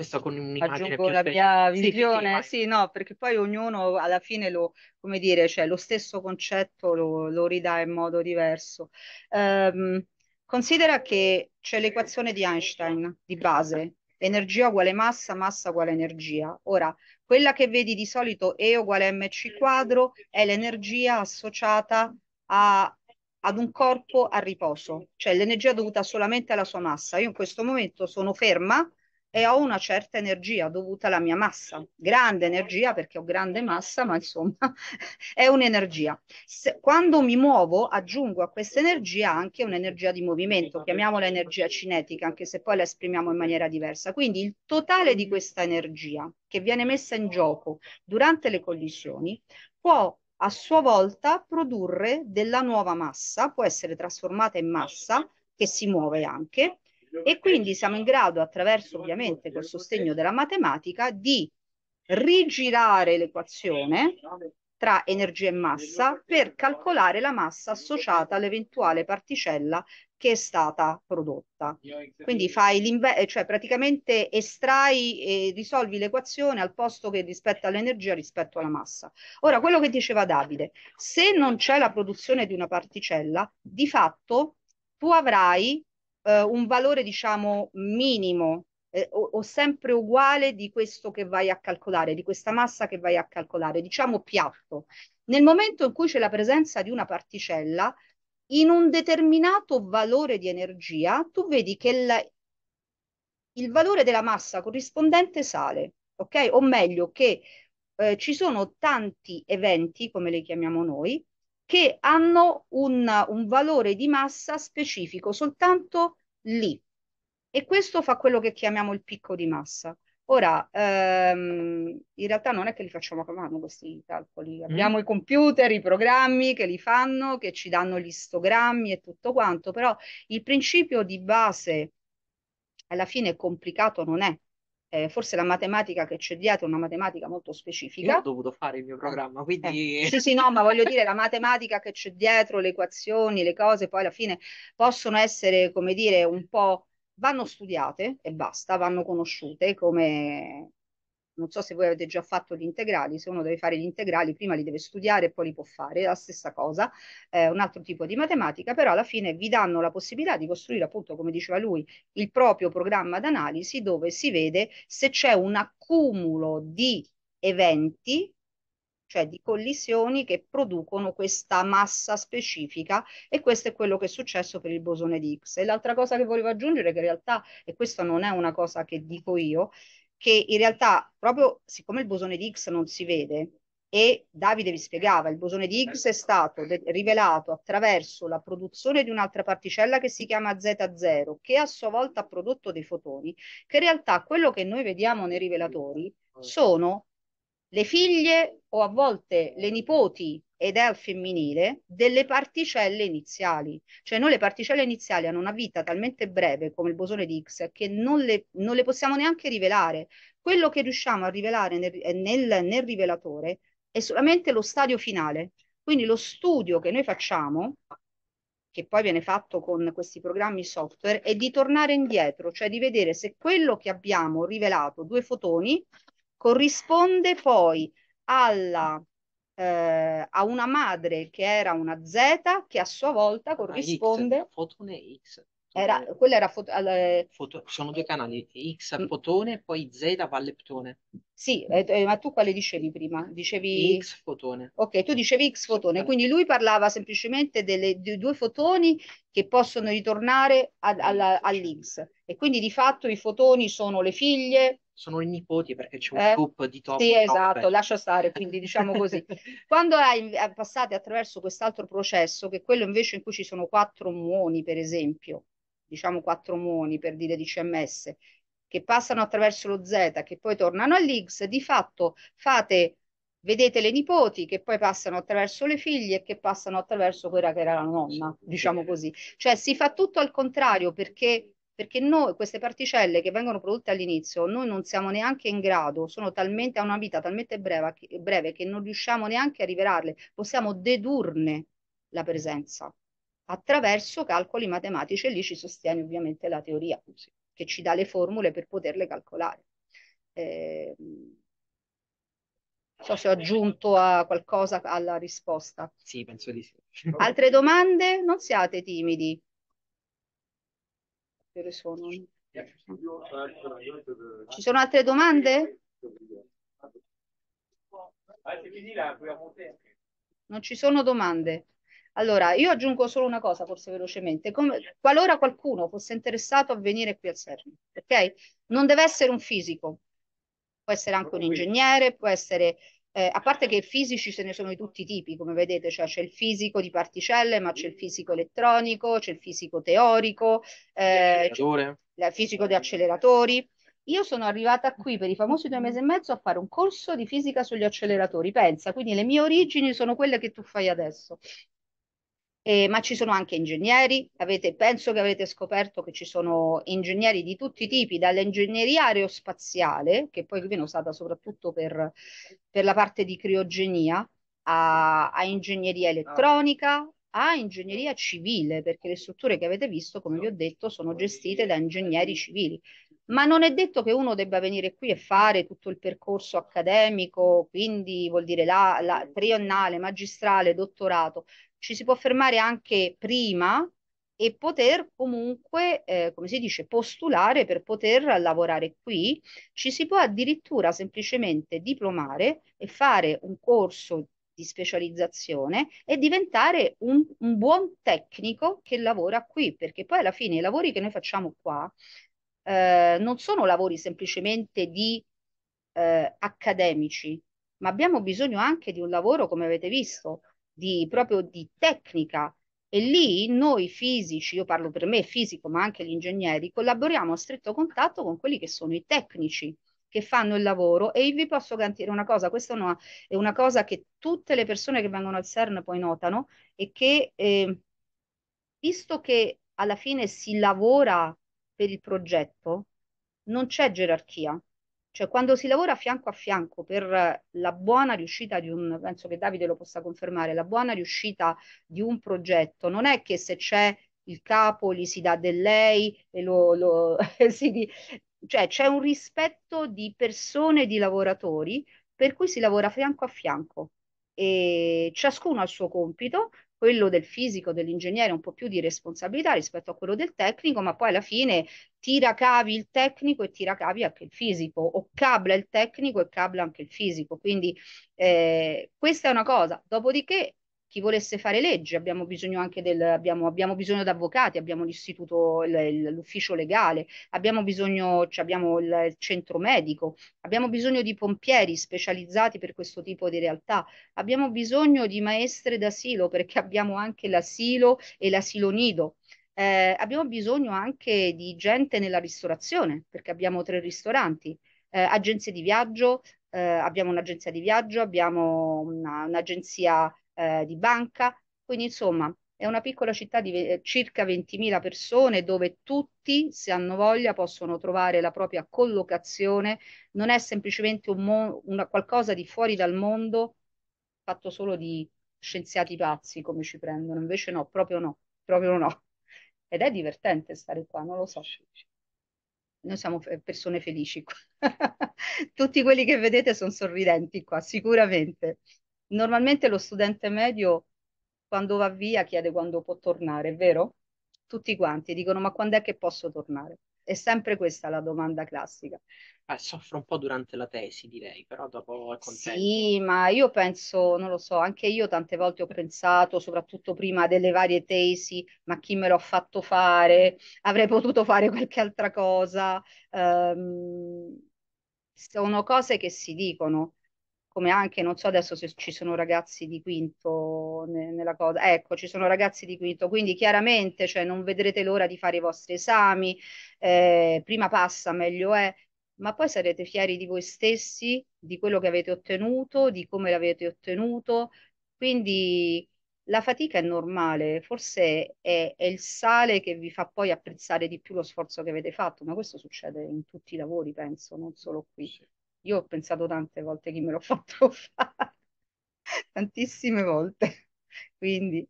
questo con un'immagine Aggiungo più la mia visione, sì, sì, sì, no, perché poi ognuno alla fine lo, come dire, cioè lo stesso concetto lo, lo ridà in modo diverso. Um, considera che c'è l'equazione di Einstein di base, energia uguale massa, massa uguale energia. Ora, quella che vedi di solito E uguale mc quadro è l'energia associata a, ad un corpo a riposo, cioè l'energia dovuta solamente alla sua massa. Io in questo momento sono ferma e ho una certa energia dovuta alla mia massa, grande energia perché ho grande massa, ma insomma è un'energia. Se, quando mi muovo aggiungo a questa energia anche un'energia di movimento, chiamiamola energia cinetica, anche se poi la esprimiamo in maniera diversa. Quindi il totale di questa energia che viene messa in gioco durante le collisioni può a sua volta produrre della nuova massa, può essere trasformata in massa che si muove anche e quindi siamo in grado, attraverso ovviamente col sostegno della matematica, di rigirare l'equazione tra energia e massa per calcolare la massa associata all'eventuale particella che è stata prodotta. Quindi fai eh, cioè praticamente estrai e risolvi l'equazione al posto che rispetto all'energia rispetto alla massa. Ora, quello che diceva Davide, se non c'è la produzione di una particella, di fatto tu avrai eh, un valore, diciamo, minimo eh, o, o, sempre uguale di questo che vai a calcolare, di questa massa che vai a calcolare, diciamo piatto. Nel momento in cui c'è la presenza di una particella, in un determinato valore di energia, tu vedi che il, il valore della massa corrispondente sale, ok? O meglio, che eh, ci sono tanti eventi, come li chiamiamo noi, che hanno un, un valore di massa specifico soltanto lì. E questo fa quello che chiamiamo il picco di massa. Ora, ehm, in realtà non è che li facciamo a mano questi calcoli, mm. abbiamo mm. i computer, i programmi che li fanno, che ci danno gli istogrammi e tutto quanto, però il principio di base alla fine complicato non è, eh, forse la matematica che c'è dietro è una matematica molto specifica. Io ho dovuto fare il mio eh. programma, quindi... Eh, sì, sì, no, ma voglio dire, la matematica che c'è dietro, le equazioni, le cose, poi alla fine possono essere, come dire, un po'... vanno studiate e basta, vanno conosciute come non so se voi avete già fatto gli integrali, se uno deve fare gli integrali prima li deve studiare e poi li può fare, è la stessa cosa, è eh, un altro tipo di matematica, però alla fine vi danno la possibilità di costruire appunto, come diceva lui, il proprio programma d'analisi dove si vede se c'è un accumulo di eventi cioè di collisioni che producono questa massa specifica e questo è quello che è successo per il bosone di X. E l'altra cosa che volevo aggiungere, che in realtà, e questa non è una cosa che dico io, che in realtà proprio siccome il bosone di Higgs non si vede e Davide vi spiegava, il bosone di Higgs è stato de- rivelato attraverso la produzione di un'altra particella che si chiama Z0, che a sua volta ha prodotto dei fotoni, che in realtà quello che noi vediamo nei rivelatori sono le figlie o a volte le nipoti ed è al femminile delle particelle iniziali. Cioè noi le particelle iniziali hanno una vita talmente breve come il bosone di X che non le, non le possiamo neanche rivelare. Quello che riusciamo a rivelare nel, nel, nel rivelatore è solamente lo stadio finale. Quindi lo studio che noi facciamo, che poi viene fatto con questi programmi software, è di tornare indietro, cioè di vedere se quello che abbiamo rivelato, due fotoni, corrisponde poi alla eh, a una madre che era una Z che a sua volta corrisponde... X, fotone X. Era, quella era foto, eh, foto, sono due eh, canali, X mm. fotone e poi Z va leptone. Sì, eh, eh, ma tu quale dicevi prima? Dicevi X fotone. Ok, tu dicevi X fotone, quindi lui parlava semplicemente delle, dei due fotoni che possono ritornare all'X e quindi di fatto i fotoni sono le figlie sono i nipoti perché c'è un eh, loop di top. Sì, esatto, top. lascia stare, quindi diciamo così. Quando hai, eh, passate attraverso quest'altro processo, che è quello invece in cui ci sono quattro muoni, per esempio, diciamo quattro muoni per dire di CMS, che passano attraverso lo Z, che poi tornano all'X, di fatto fate, vedete le nipoti che poi passano attraverso le figlie e che passano attraverso quella che era la nonna, diciamo così. Cioè si fa tutto al contrario perché perché noi queste particelle che vengono prodotte all'inizio noi non siamo neanche in grado, sono talmente a una vita talmente breve, breve che non riusciamo neanche a rivelarle, possiamo dedurne la presenza attraverso calcoli matematici e lì ci sostiene ovviamente la teoria che ci dà le formule per poterle calcolare. Eh, non so se ho aggiunto qualcosa alla risposta. Sì, penso di sì. Altre domande? Non siate timidi che risuonano. Ci sono altre domande? Ah, non ci sono domande. Allora, io aggiungo solo una cosa, forse velocemente. Come, qualora qualcuno fosse interessato a venire qui al CERN, ok? Non deve essere un fisico, può essere anche un ingegnere, può essere eh, a parte che fisici ce ne sono di tutti i tipi, come vedete, cioè c'è il fisico di particelle, ma c'è il fisico elettronico, c'è il fisico teorico, eh, il fisico di acceleratori. Io sono arrivata qui per i famosi due mesi e mezzo a fare un corso di fisica sugli acceleratori, pensa, quindi le mie origini sono quelle che tu fai adesso eh, ma ci sono anche ingegneri, avete, penso che avrete scoperto che ci sono ingegneri di tutti i tipi, dall'ingegneria aerospaziale, che poi viene usata soprattutto per, per la parte di criogenia, a, a ingegneria ah. elettronica, a ingegneria civile, perché le strutture che avete visto, come vi ho detto, sono gestite da ingegneri civili. Ma non è detto che uno debba venire qui e fare tutto il percorso accademico, quindi vuol dire la, la triennale, magistrale, dottorato ci si può fermare anche prima e poter comunque, eh, come si dice, postulare per poter lavorare qui, ci si può addirittura semplicemente diplomare e fare un corso di specializzazione e diventare un, un buon tecnico che lavora qui, perché poi alla fine i lavori che noi facciamo qua eh, non sono lavori semplicemente di eh, accademici, ma abbiamo bisogno anche di un lavoro, come avete visto, di, proprio di tecnica e lì noi fisici, io parlo per me fisico ma anche gli ingegneri, collaboriamo a stretto contatto con quelli che sono i tecnici che fanno il lavoro e vi posso garantire una cosa, questa è una cosa che tutte le persone che vengono al CERN poi notano e che eh, visto che alla fine si lavora per il progetto non c'è gerarchia, cioè quando si lavora fianco a fianco per la buona riuscita di un, penso che Davide lo possa confermare, la buona riuscita di un progetto, non è che se c'è il capo gli si dà del lei e lo, lo si, cioè c'è un rispetto di persone di lavoratori per cui si lavora fianco a fianco e ciascuno ha il suo compito quello del fisico, dell'ingegnere, un po' più di responsabilità rispetto a quello del tecnico, ma poi alla fine tira cavi il tecnico e tira cavi anche il fisico, o cabla il tecnico e cabla anche il fisico. Quindi eh, questa è una cosa. Dopodiché chi volesse fare legge, abbiamo bisogno anche del, abbiamo, abbiamo bisogno di avvocati, abbiamo l'istituto, l'ufficio legale, abbiamo bisogno, cioè abbiamo il, il, centro medico, abbiamo bisogno di pompieri specializzati per questo tipo di realtà, abbiamo bisogno di maestre d'asilo perché abbiamo anche l'asilo e l'asilo nido. Eh, abbiamo bisogno anche di gente nella ristorazione perché abbiamo tre ristoranti, eh, agenzie di viaggio, eh, abbiamo un'agenzia di viaggio, abbiamo un'agenzia eh, di banca, quindi insomma è una piccola città di eh, circa 20.000 persone dove tutti, se hanno voglia, possono trovare la propria collocazione, non è semplicemente un una, qualcosa di fuori dal mondo fatto solo di scienziati pazzi come ci prendono, invece no, proprio no, proprio no. Ed è divertente stare qua, non lo so. Noi siamo persone felici qua. Tutti quelli che vedete sono sorridenti qua, sicuramente. Normalmente lo studente medio quando va via chiede quando può tornare, vero? Tutti quanti dicono ma quando è che posso tornare? È sempre questa la domanda classica. Eh, soffro un po' durante la tesi, direi, però dopo è contento. Sì, ma io penso, non lo so, anche io tante volte ho pensato, soprattutto prima delle varie tesi, ma chi me l'ha fatto fare? Avrei potuto fare qualche altra cosa? Um, sono cose che si dicono come anche, non so adesso se ci sono ragazzi di quinto ne, nella cosa, ecco, ci sono ragazzi di quinto, quindi chiaramente cioè, non vedrete l'ora di fare i vostri esami, eh, prima passa meglio è, ma poi sarete fieri di voi stessi, di quello che avete ottenuto, di come l'avete ottenuto, quindi la fatica è normale, forse è, è, il sale che vi fa poi apprezzare di più lo sforzo che avete fatto, ma questo succede in tutti i lavori, penso, non solo qui. Sì. Io ho pensato tante volte chi me l'ho fatto fare, tantissime volte. Quindi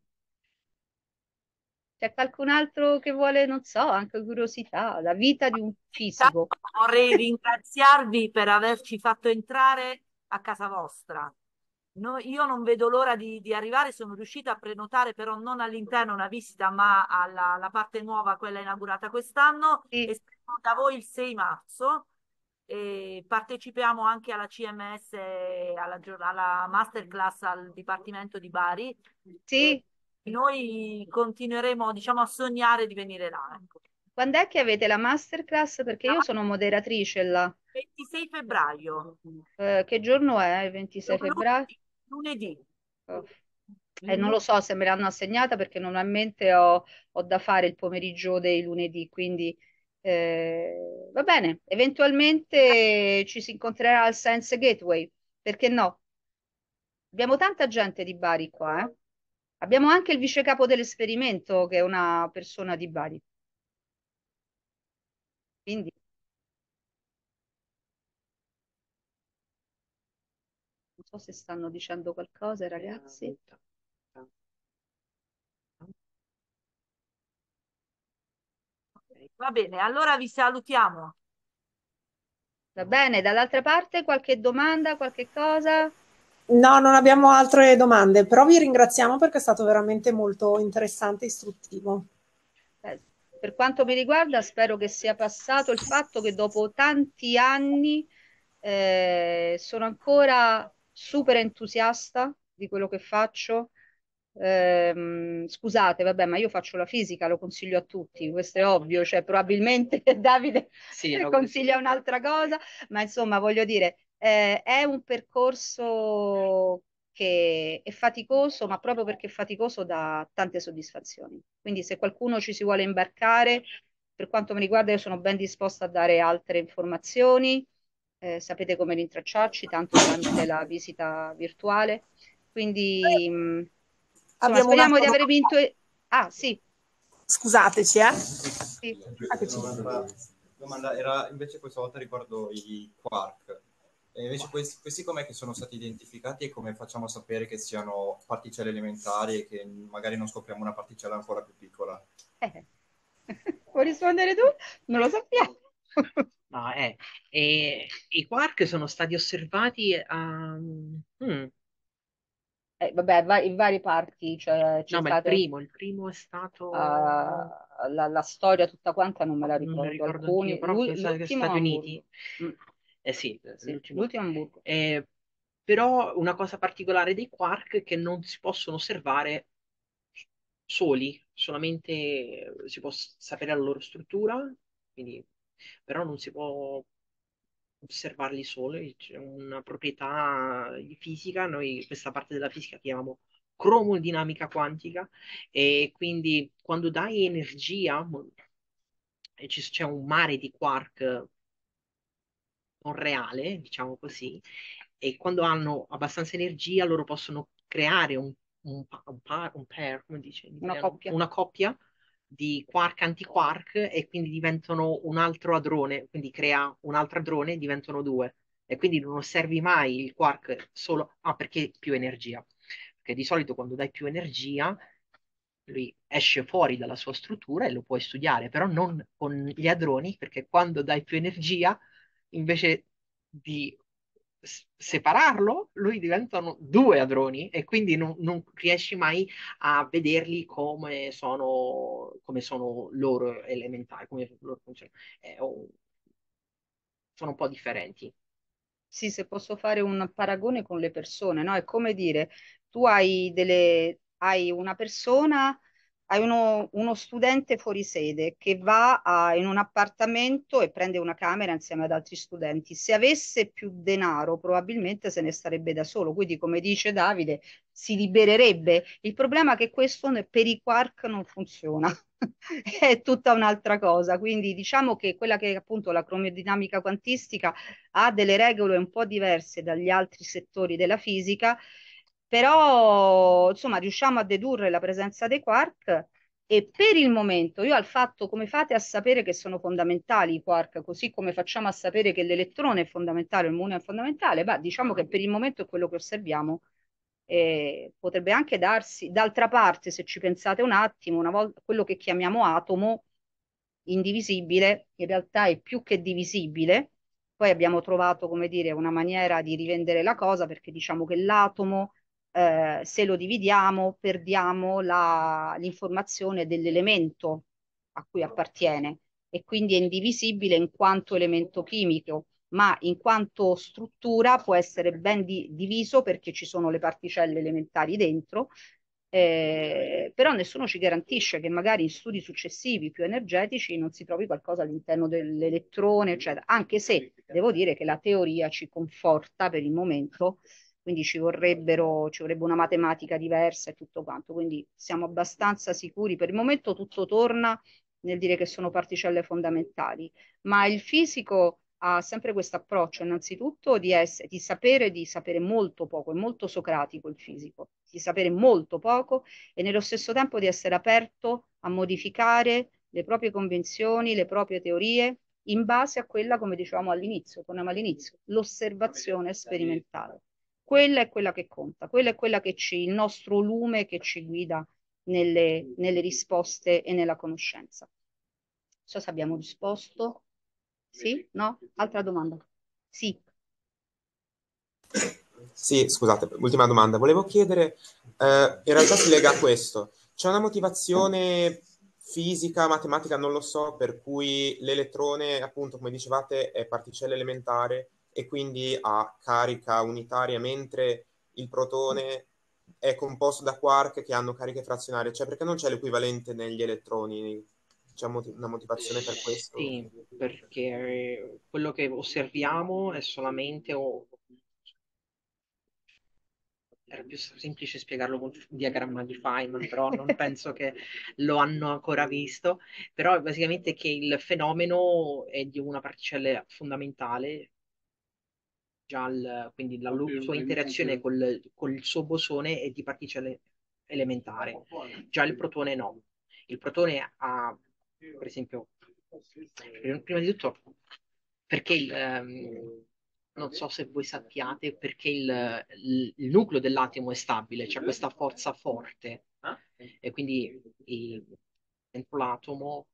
c'è qualcun altro che vuole, non so, anche curiosità, la vita di un fisico. Vorrei ringraziarvi per averci fatto entrare a casa vostra. No, io non vedo l'ora di, di, arrivare, sono riuscita a prenotare però non all'interno una visita, ma alla, alla parte nuova, quella inaugurata quest'anno, e saremo da voi il 6 marzo e partecipiamo anche alla CMS, eh, alla, alla masterclass al Dipartimento di Bari. Sì. Noi continueremo diciamo, a sognare di venire là. Ecco. Quando è che avete la masterclass? Perché io sono moderatrice là. 26 febbraio. Eh, che giorno è il 26 lunedì, febbraio? Lunedì. Oh. Eh, non lo so se me l'hanno assegnata perché normalmente ho, ho da fare il pomeriggio dei lunedì, quindi eh, va bene, eventualmente ci si incontrerà al Science Gateway, perché no? Abbiamo tanta gente di Bari qua, eh? Abbiamo anche il vice capo dell'esperimento che è una persona di Bari. Quindi non so se stanno dicendo qualcosa, ragazzi. Va bene, allora vi salutiamo. Va bene, dall'altra parte qualche domanda, qualche cosa? No, non abbiamo altre domande, però vi ringraziamo perché è stato veramente molto interessante e istruttivo. per quanto mi riguarda, spero che sia passato il fatto che dopo tanti anni eh, sono ancora super entusiasta di quello che faccio, Ehm, scusate, vabbè, ma io faccio la fisica, lo consiglio a tutti, questo è ovvio, cioè probabilmente Davide sì, consiglia un'altra cosa, ma insomma voglio dire, eh, è un percorso che è faticoso, ma proprio perché è faticoso dà tante soddisfazioni. Quindi se qualcuno ci si vuole imbarcare, per quanto mi riguarda io sono ben disposta a dare altre informazioni, eh, sapete come rintracciarci, tanto durante la visita virtuale. Quindi... Mh, mm, Insomma, abbiamo speriamo di aver vinto... E... Ah, sì. Scusateci, eh. Sì. Domanda, domanda era invece questa volta riguardo i quark. E invece questi, questi com'è che sono stati identificati e come facciamo a sapere che siano particelle elementari e che magari non scopriamo una particella ancora più piccola? Eh. Puoi rispondere tu? Non lo sappiamo. no, eh, eh, i quark sono stati osservati a... Hmm eh, vabbè, va- in varie parti cioè, c'è No, ma il state- primo, il primo è stato... Ah, la, la storia tutta quanta non me la Non mi ricordo ricordo alcuni. anch'io, però penso che l'ultimo Stati Uniti. Hamburgo. Mm, eh, eh sì, sì, l'ultimo. l'ultimo Hamburgo. Eh, però una cosa particolare dei quark è che non si possono osservare soli, solamente si può sapere la loro struttura, quindi, però non si può osservarli solo, c'è una proprietà di fisica, noi questa parte della fisica chiamiamo cromodinamica quantica e quindi quando dai energia c'è un mare di quark non reale, diciamo così, e quando hanno abbastanza energia loro possono creare un, un, un, par, un pair, come dice, una, coppia. una coppia di quark antiquark e quindi diventano un altro adrone, quindi crea un altro adrone e diventano due. E quindi non osservi mai il quark solo ah, perché più energia. Perché di solito quando dai più energia lui esce fuori dalla sua struttura e lo puoi studiare, però non con gli adroni, perché quando dai più energia, invece di separarlo, lui diventano due ladroni e quindi non, non riesci mai a vederli come sono, come sono loro elementari, come loro funzionano. Eh, oh, sono un po' differenti. Sì, se posso fare un paragone con le persone, no? È come dire, tu hai, delle, hai una persona hai uno, uno studente fuori sede che va a, in un appartamento e prende una camera insieme ad altri studenti. Se avesse più denaro, probabilmente se ne starebbe da solo. Quindi, come dice Davide, si libererebbe. Il problema è che questo per i quark non funziona. è tutta un'altra cosa, quindi diciamo che quella che è appunto la cromodinamica quantistica ha delle regole un po' diverse dagli altri settori della fisica però insomma riusciamo a dedurre la presenza dei quark e per il momento io al fatto come fate a sapere che sono fondamentali i quark, così come facciamo a sapere che l'elettrone è fondamentale, il muone è fondamentale, beh, diciamo che per il momento è quello che osserviamo. Eh, potrebbe anche darsi, d'altra parte, se ci pensate un attimo, una volta quello che chiamiamo atomo indivisibile, in realtà è più che divisibile. Poi abbiamo trovato, come dire, una maniera di rivendere la cosa perché diciamo che l'atomo eh, se lo dividiamo perdiamo l'informazione dell'elemento a cui appartiene e quindi è indivisibile in quanto elemento chimico, ma in quanto struttura può essere ben di, diviso perché ci sono le particelle elementari dentro, eh, però nessuno ci garantisce che magari in studi successivi più energetici non si trovi qualcosa all'interno dell'elettrone, eccetera, anche se devo dire che la teoria ci conforta per il momento quindi ci, ci, vorrebbe una matematica diversa e tutto quanto, quindi siamo abbastanza sicuri, per il momento tutto torna nel dire che sono particelle fondamentali, ma il fisico ha sempre questo approccio innanzitutto di, essere, di sapere di sapere molto poco, è molto socratico il fisico, di sapere molto poco e nello stesso tempo di essere aperto a modificare le proprie convenzioni, le proprie teorie in base a quella, come dicevamo all'inizio, all'inizio, l'osservazione sperimentale quella è quella che conta, quella è quella che ci, il nostro lume che ci guida nelle, nelle risposte e nella conoscenza. Non so se abbiamo risposto. Sì? No? Altra domanda? Sì. Sì, scusate, ultima domanda. Volevo chiedere, eh, in realtà si lega a questo. C'è una motivazione fisica, matematica, non lo so, per cui l'elettrone, appunto, come dicevate, è particella elementare e quindi ha carica unitaria, mentre il protone è composto da quark che hanno cariche frazionarie, cioè perché non c'è l'equivalente negli elettroni? C'è una motivazione per questo? Sì, perché quello che osserviamo è solamente... O... Era più semplice spiegarlo con il diagramma di Feynman, però non penso che lo hanno ancora visto. Però è basicamente che il fenomeno è di una particella fondamentale, già il, quindi la okay, sua interazione col, col, suo bosone è di particelle elementare, ah, già il protone no. Il protone ha, per esempio, prima di tutto, perché il, um, non so se voi sappiate perché il, il, il nucleo dell'atomo è stabile, c'è cioè questa forza forte ah? e quindi il, dentro l'atomo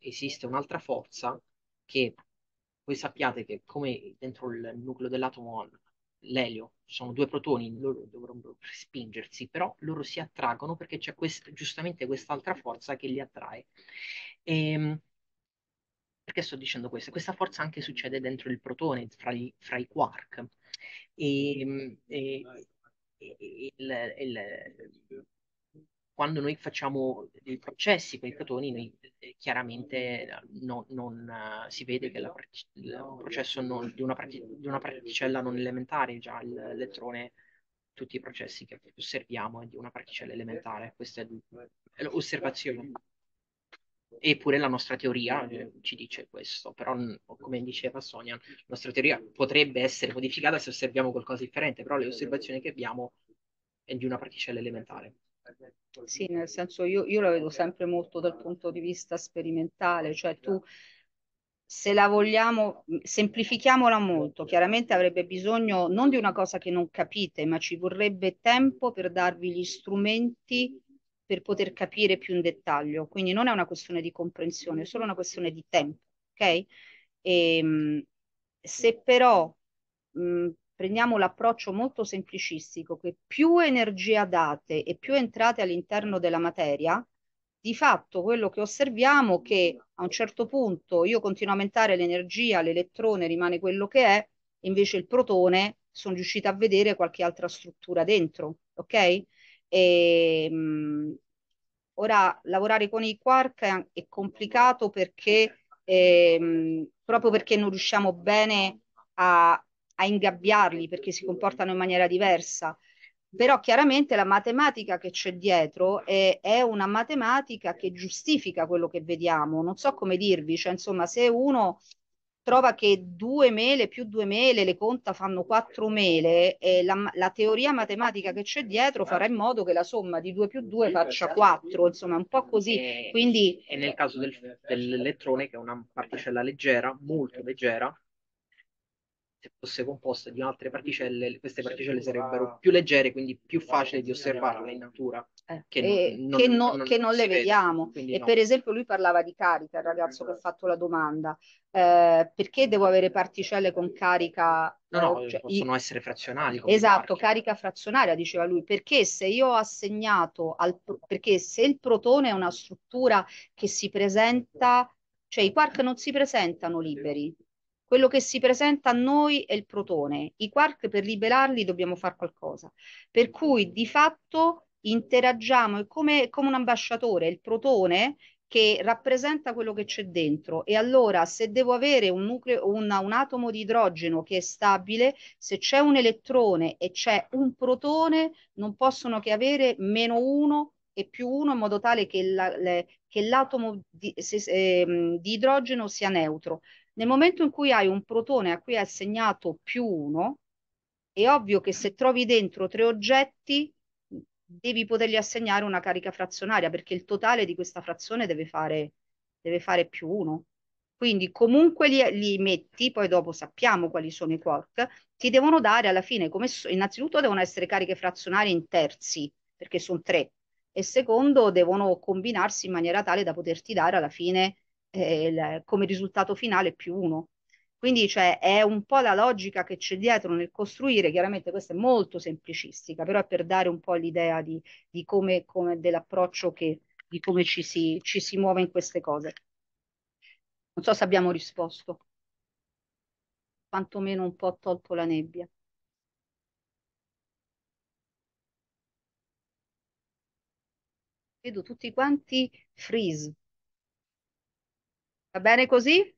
esiste un'altra forza che voi sappiate che come dentro il nucleo dell'atomo l'elio sono due protoni, loro dovrebbero spingersi, però loro si attraggono perché c'è quest- giustamente quest'altra forza che li attrae. E, ehm, perché sto dicendo questo? Questa forza anche succede dentro il protone, fra, gli, fra i quark. Ehm, e, e, il, il, quando noi facciamo dei processi con i protoni, noi, eh, chiaramente no, non, uh, si vede che il processo non, di, una di, una particella non elementare, già l'elettrone, tutti i processi che osserviamo è di una particella elementare, questa è, è l'osservazione. Eppure la nostra teoria eh, ci dice questo, però come diceva Sonia, la nostra teoria potrebbe essere modificata se osserviamo qualcosa di differente, però le osservazioni che abbiamo è di una particella elementare. Sì, nel senso io, io la vedo sempre molto dal punto di vista sperimentale, cioè tu se la vogliamo, mm, semplifichiamola molto, certo. chiaramente avrebbe bisogno non di una cosa che non capite, ma ci vorrebbe tempo per darvi gli strumenti per poter capire più in dettaglio. Quindi non è una questione di comprensione, è solo una questione di tempo, ok? E, ehm, se però mh, mm, prendiamo l'approccio molto semplicistico che più energia date e più entrate all'interno della materia, di fatto quello che osserviamo è che a un certo punto io continuo a aumentare l'energia, l'elettrone rimane quello che è, invece il protone sono riuscita a vedere qualche altra struttura dentro, ok? E, ehm, mh, ora lavorare con i quark è, è complicato perché eh, mh, proprio perché non riusciamo bene a a ingabbiarli perché si comportano in maniera diversa. Però chiaramente la matematica che c'è dietro è, è una matematica che giustifica quello che vediamo. Non so come dirvi, cioè insomma se uno trova che due mele più due mele, le conta fanno quattro mele, e la, la, teoria matematica che c'è dietro farà in modo che la somma di due più due faccia esatto. quattro, insomma, un po' così. E, Quindi... nel caso del, dell'elettrone, che è una particella leggera, molto leggera, se fosse composta di altre particelle, queste particelle sarebbero più leggere, quindi più facile di osservarle in natura. Eh, che, non, che, non, non, che, non, le vediamo. Vede, e no. per esempio lui parlava di carica, il ragazzo che ha esatto. fatto la domanda. Eh, perché devo avere particelle con carica? No, no, eh, eh, cioè, possono i... essere frazionali. Esatto, carica frazionaria, diceva lui, perché se io ho assegnato al... perché se il protone è una struttura che si presenta, cioè i quark non si presentano liberi, quello che si presenta a noi è il protone. I quark per liberarli dobbiamo fare qualcosa. Per cui di fatto interagiamo, è come, come un ambasciatore, il protone che rappresenta quello che c'è dentro e allora se devo avere un, nucleo, una, un atomo di idrogeno che è stabile, se c'è un elettrone e c'è un protone non possono che avere meno uno e più uno in modo tale che, la, le, che l'atomo di, se, eh, di idrogeno sia neutro. Nel momento in cui hai un protone a cui è assegnato più 1, è ovvio che se trovi dentro tre oggetti devi potergli assegnare una carica frazionaria perché il totale di questa frazione deve fare, deve fare più 1. Quindi comunque li, li, metti, poi dopo sappiamo quali sono i quark, ti devono dare alla fine, come so, innanzitutto devono essere cariche frazionarie in terzi, perché sono tre, e secondo devono combinarsi in maniera tale da poterti dare alla fine eh, come risultato finale più uno. Quindi cioè, è un po' la logica che c'è dietro nel costruire, chiaramente questa è molto semplicistica, però è per dare un po' l'idea di, di come, come dell'approccio che, di come ci si, ci si muove in queste cose. Non so se abbiamo risposto, quantomeno un po' tolto la nebbia. vedo tutti quanti freeze. Va bene così?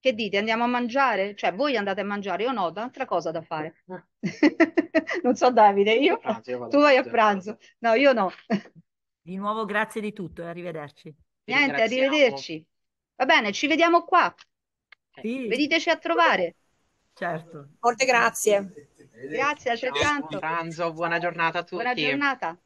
Che dite? Andiamo a mangiare? Cioè, voi andate a mangiare, io no, ho un'altra cosa da fare. Eh. non so, Davide, io, pranzo, io tu vai a pranzo. No, io no. Di nuovo grazie di tutto e eh, arrivederci. Niente, arrivederci. Va bene, ci vediamo qua. Eh, sì. Veniteci a trovare. Certo. Molte grazie. Grazie altrettanto. Buon pranzo, buona giornata a tutti. Buona giornata.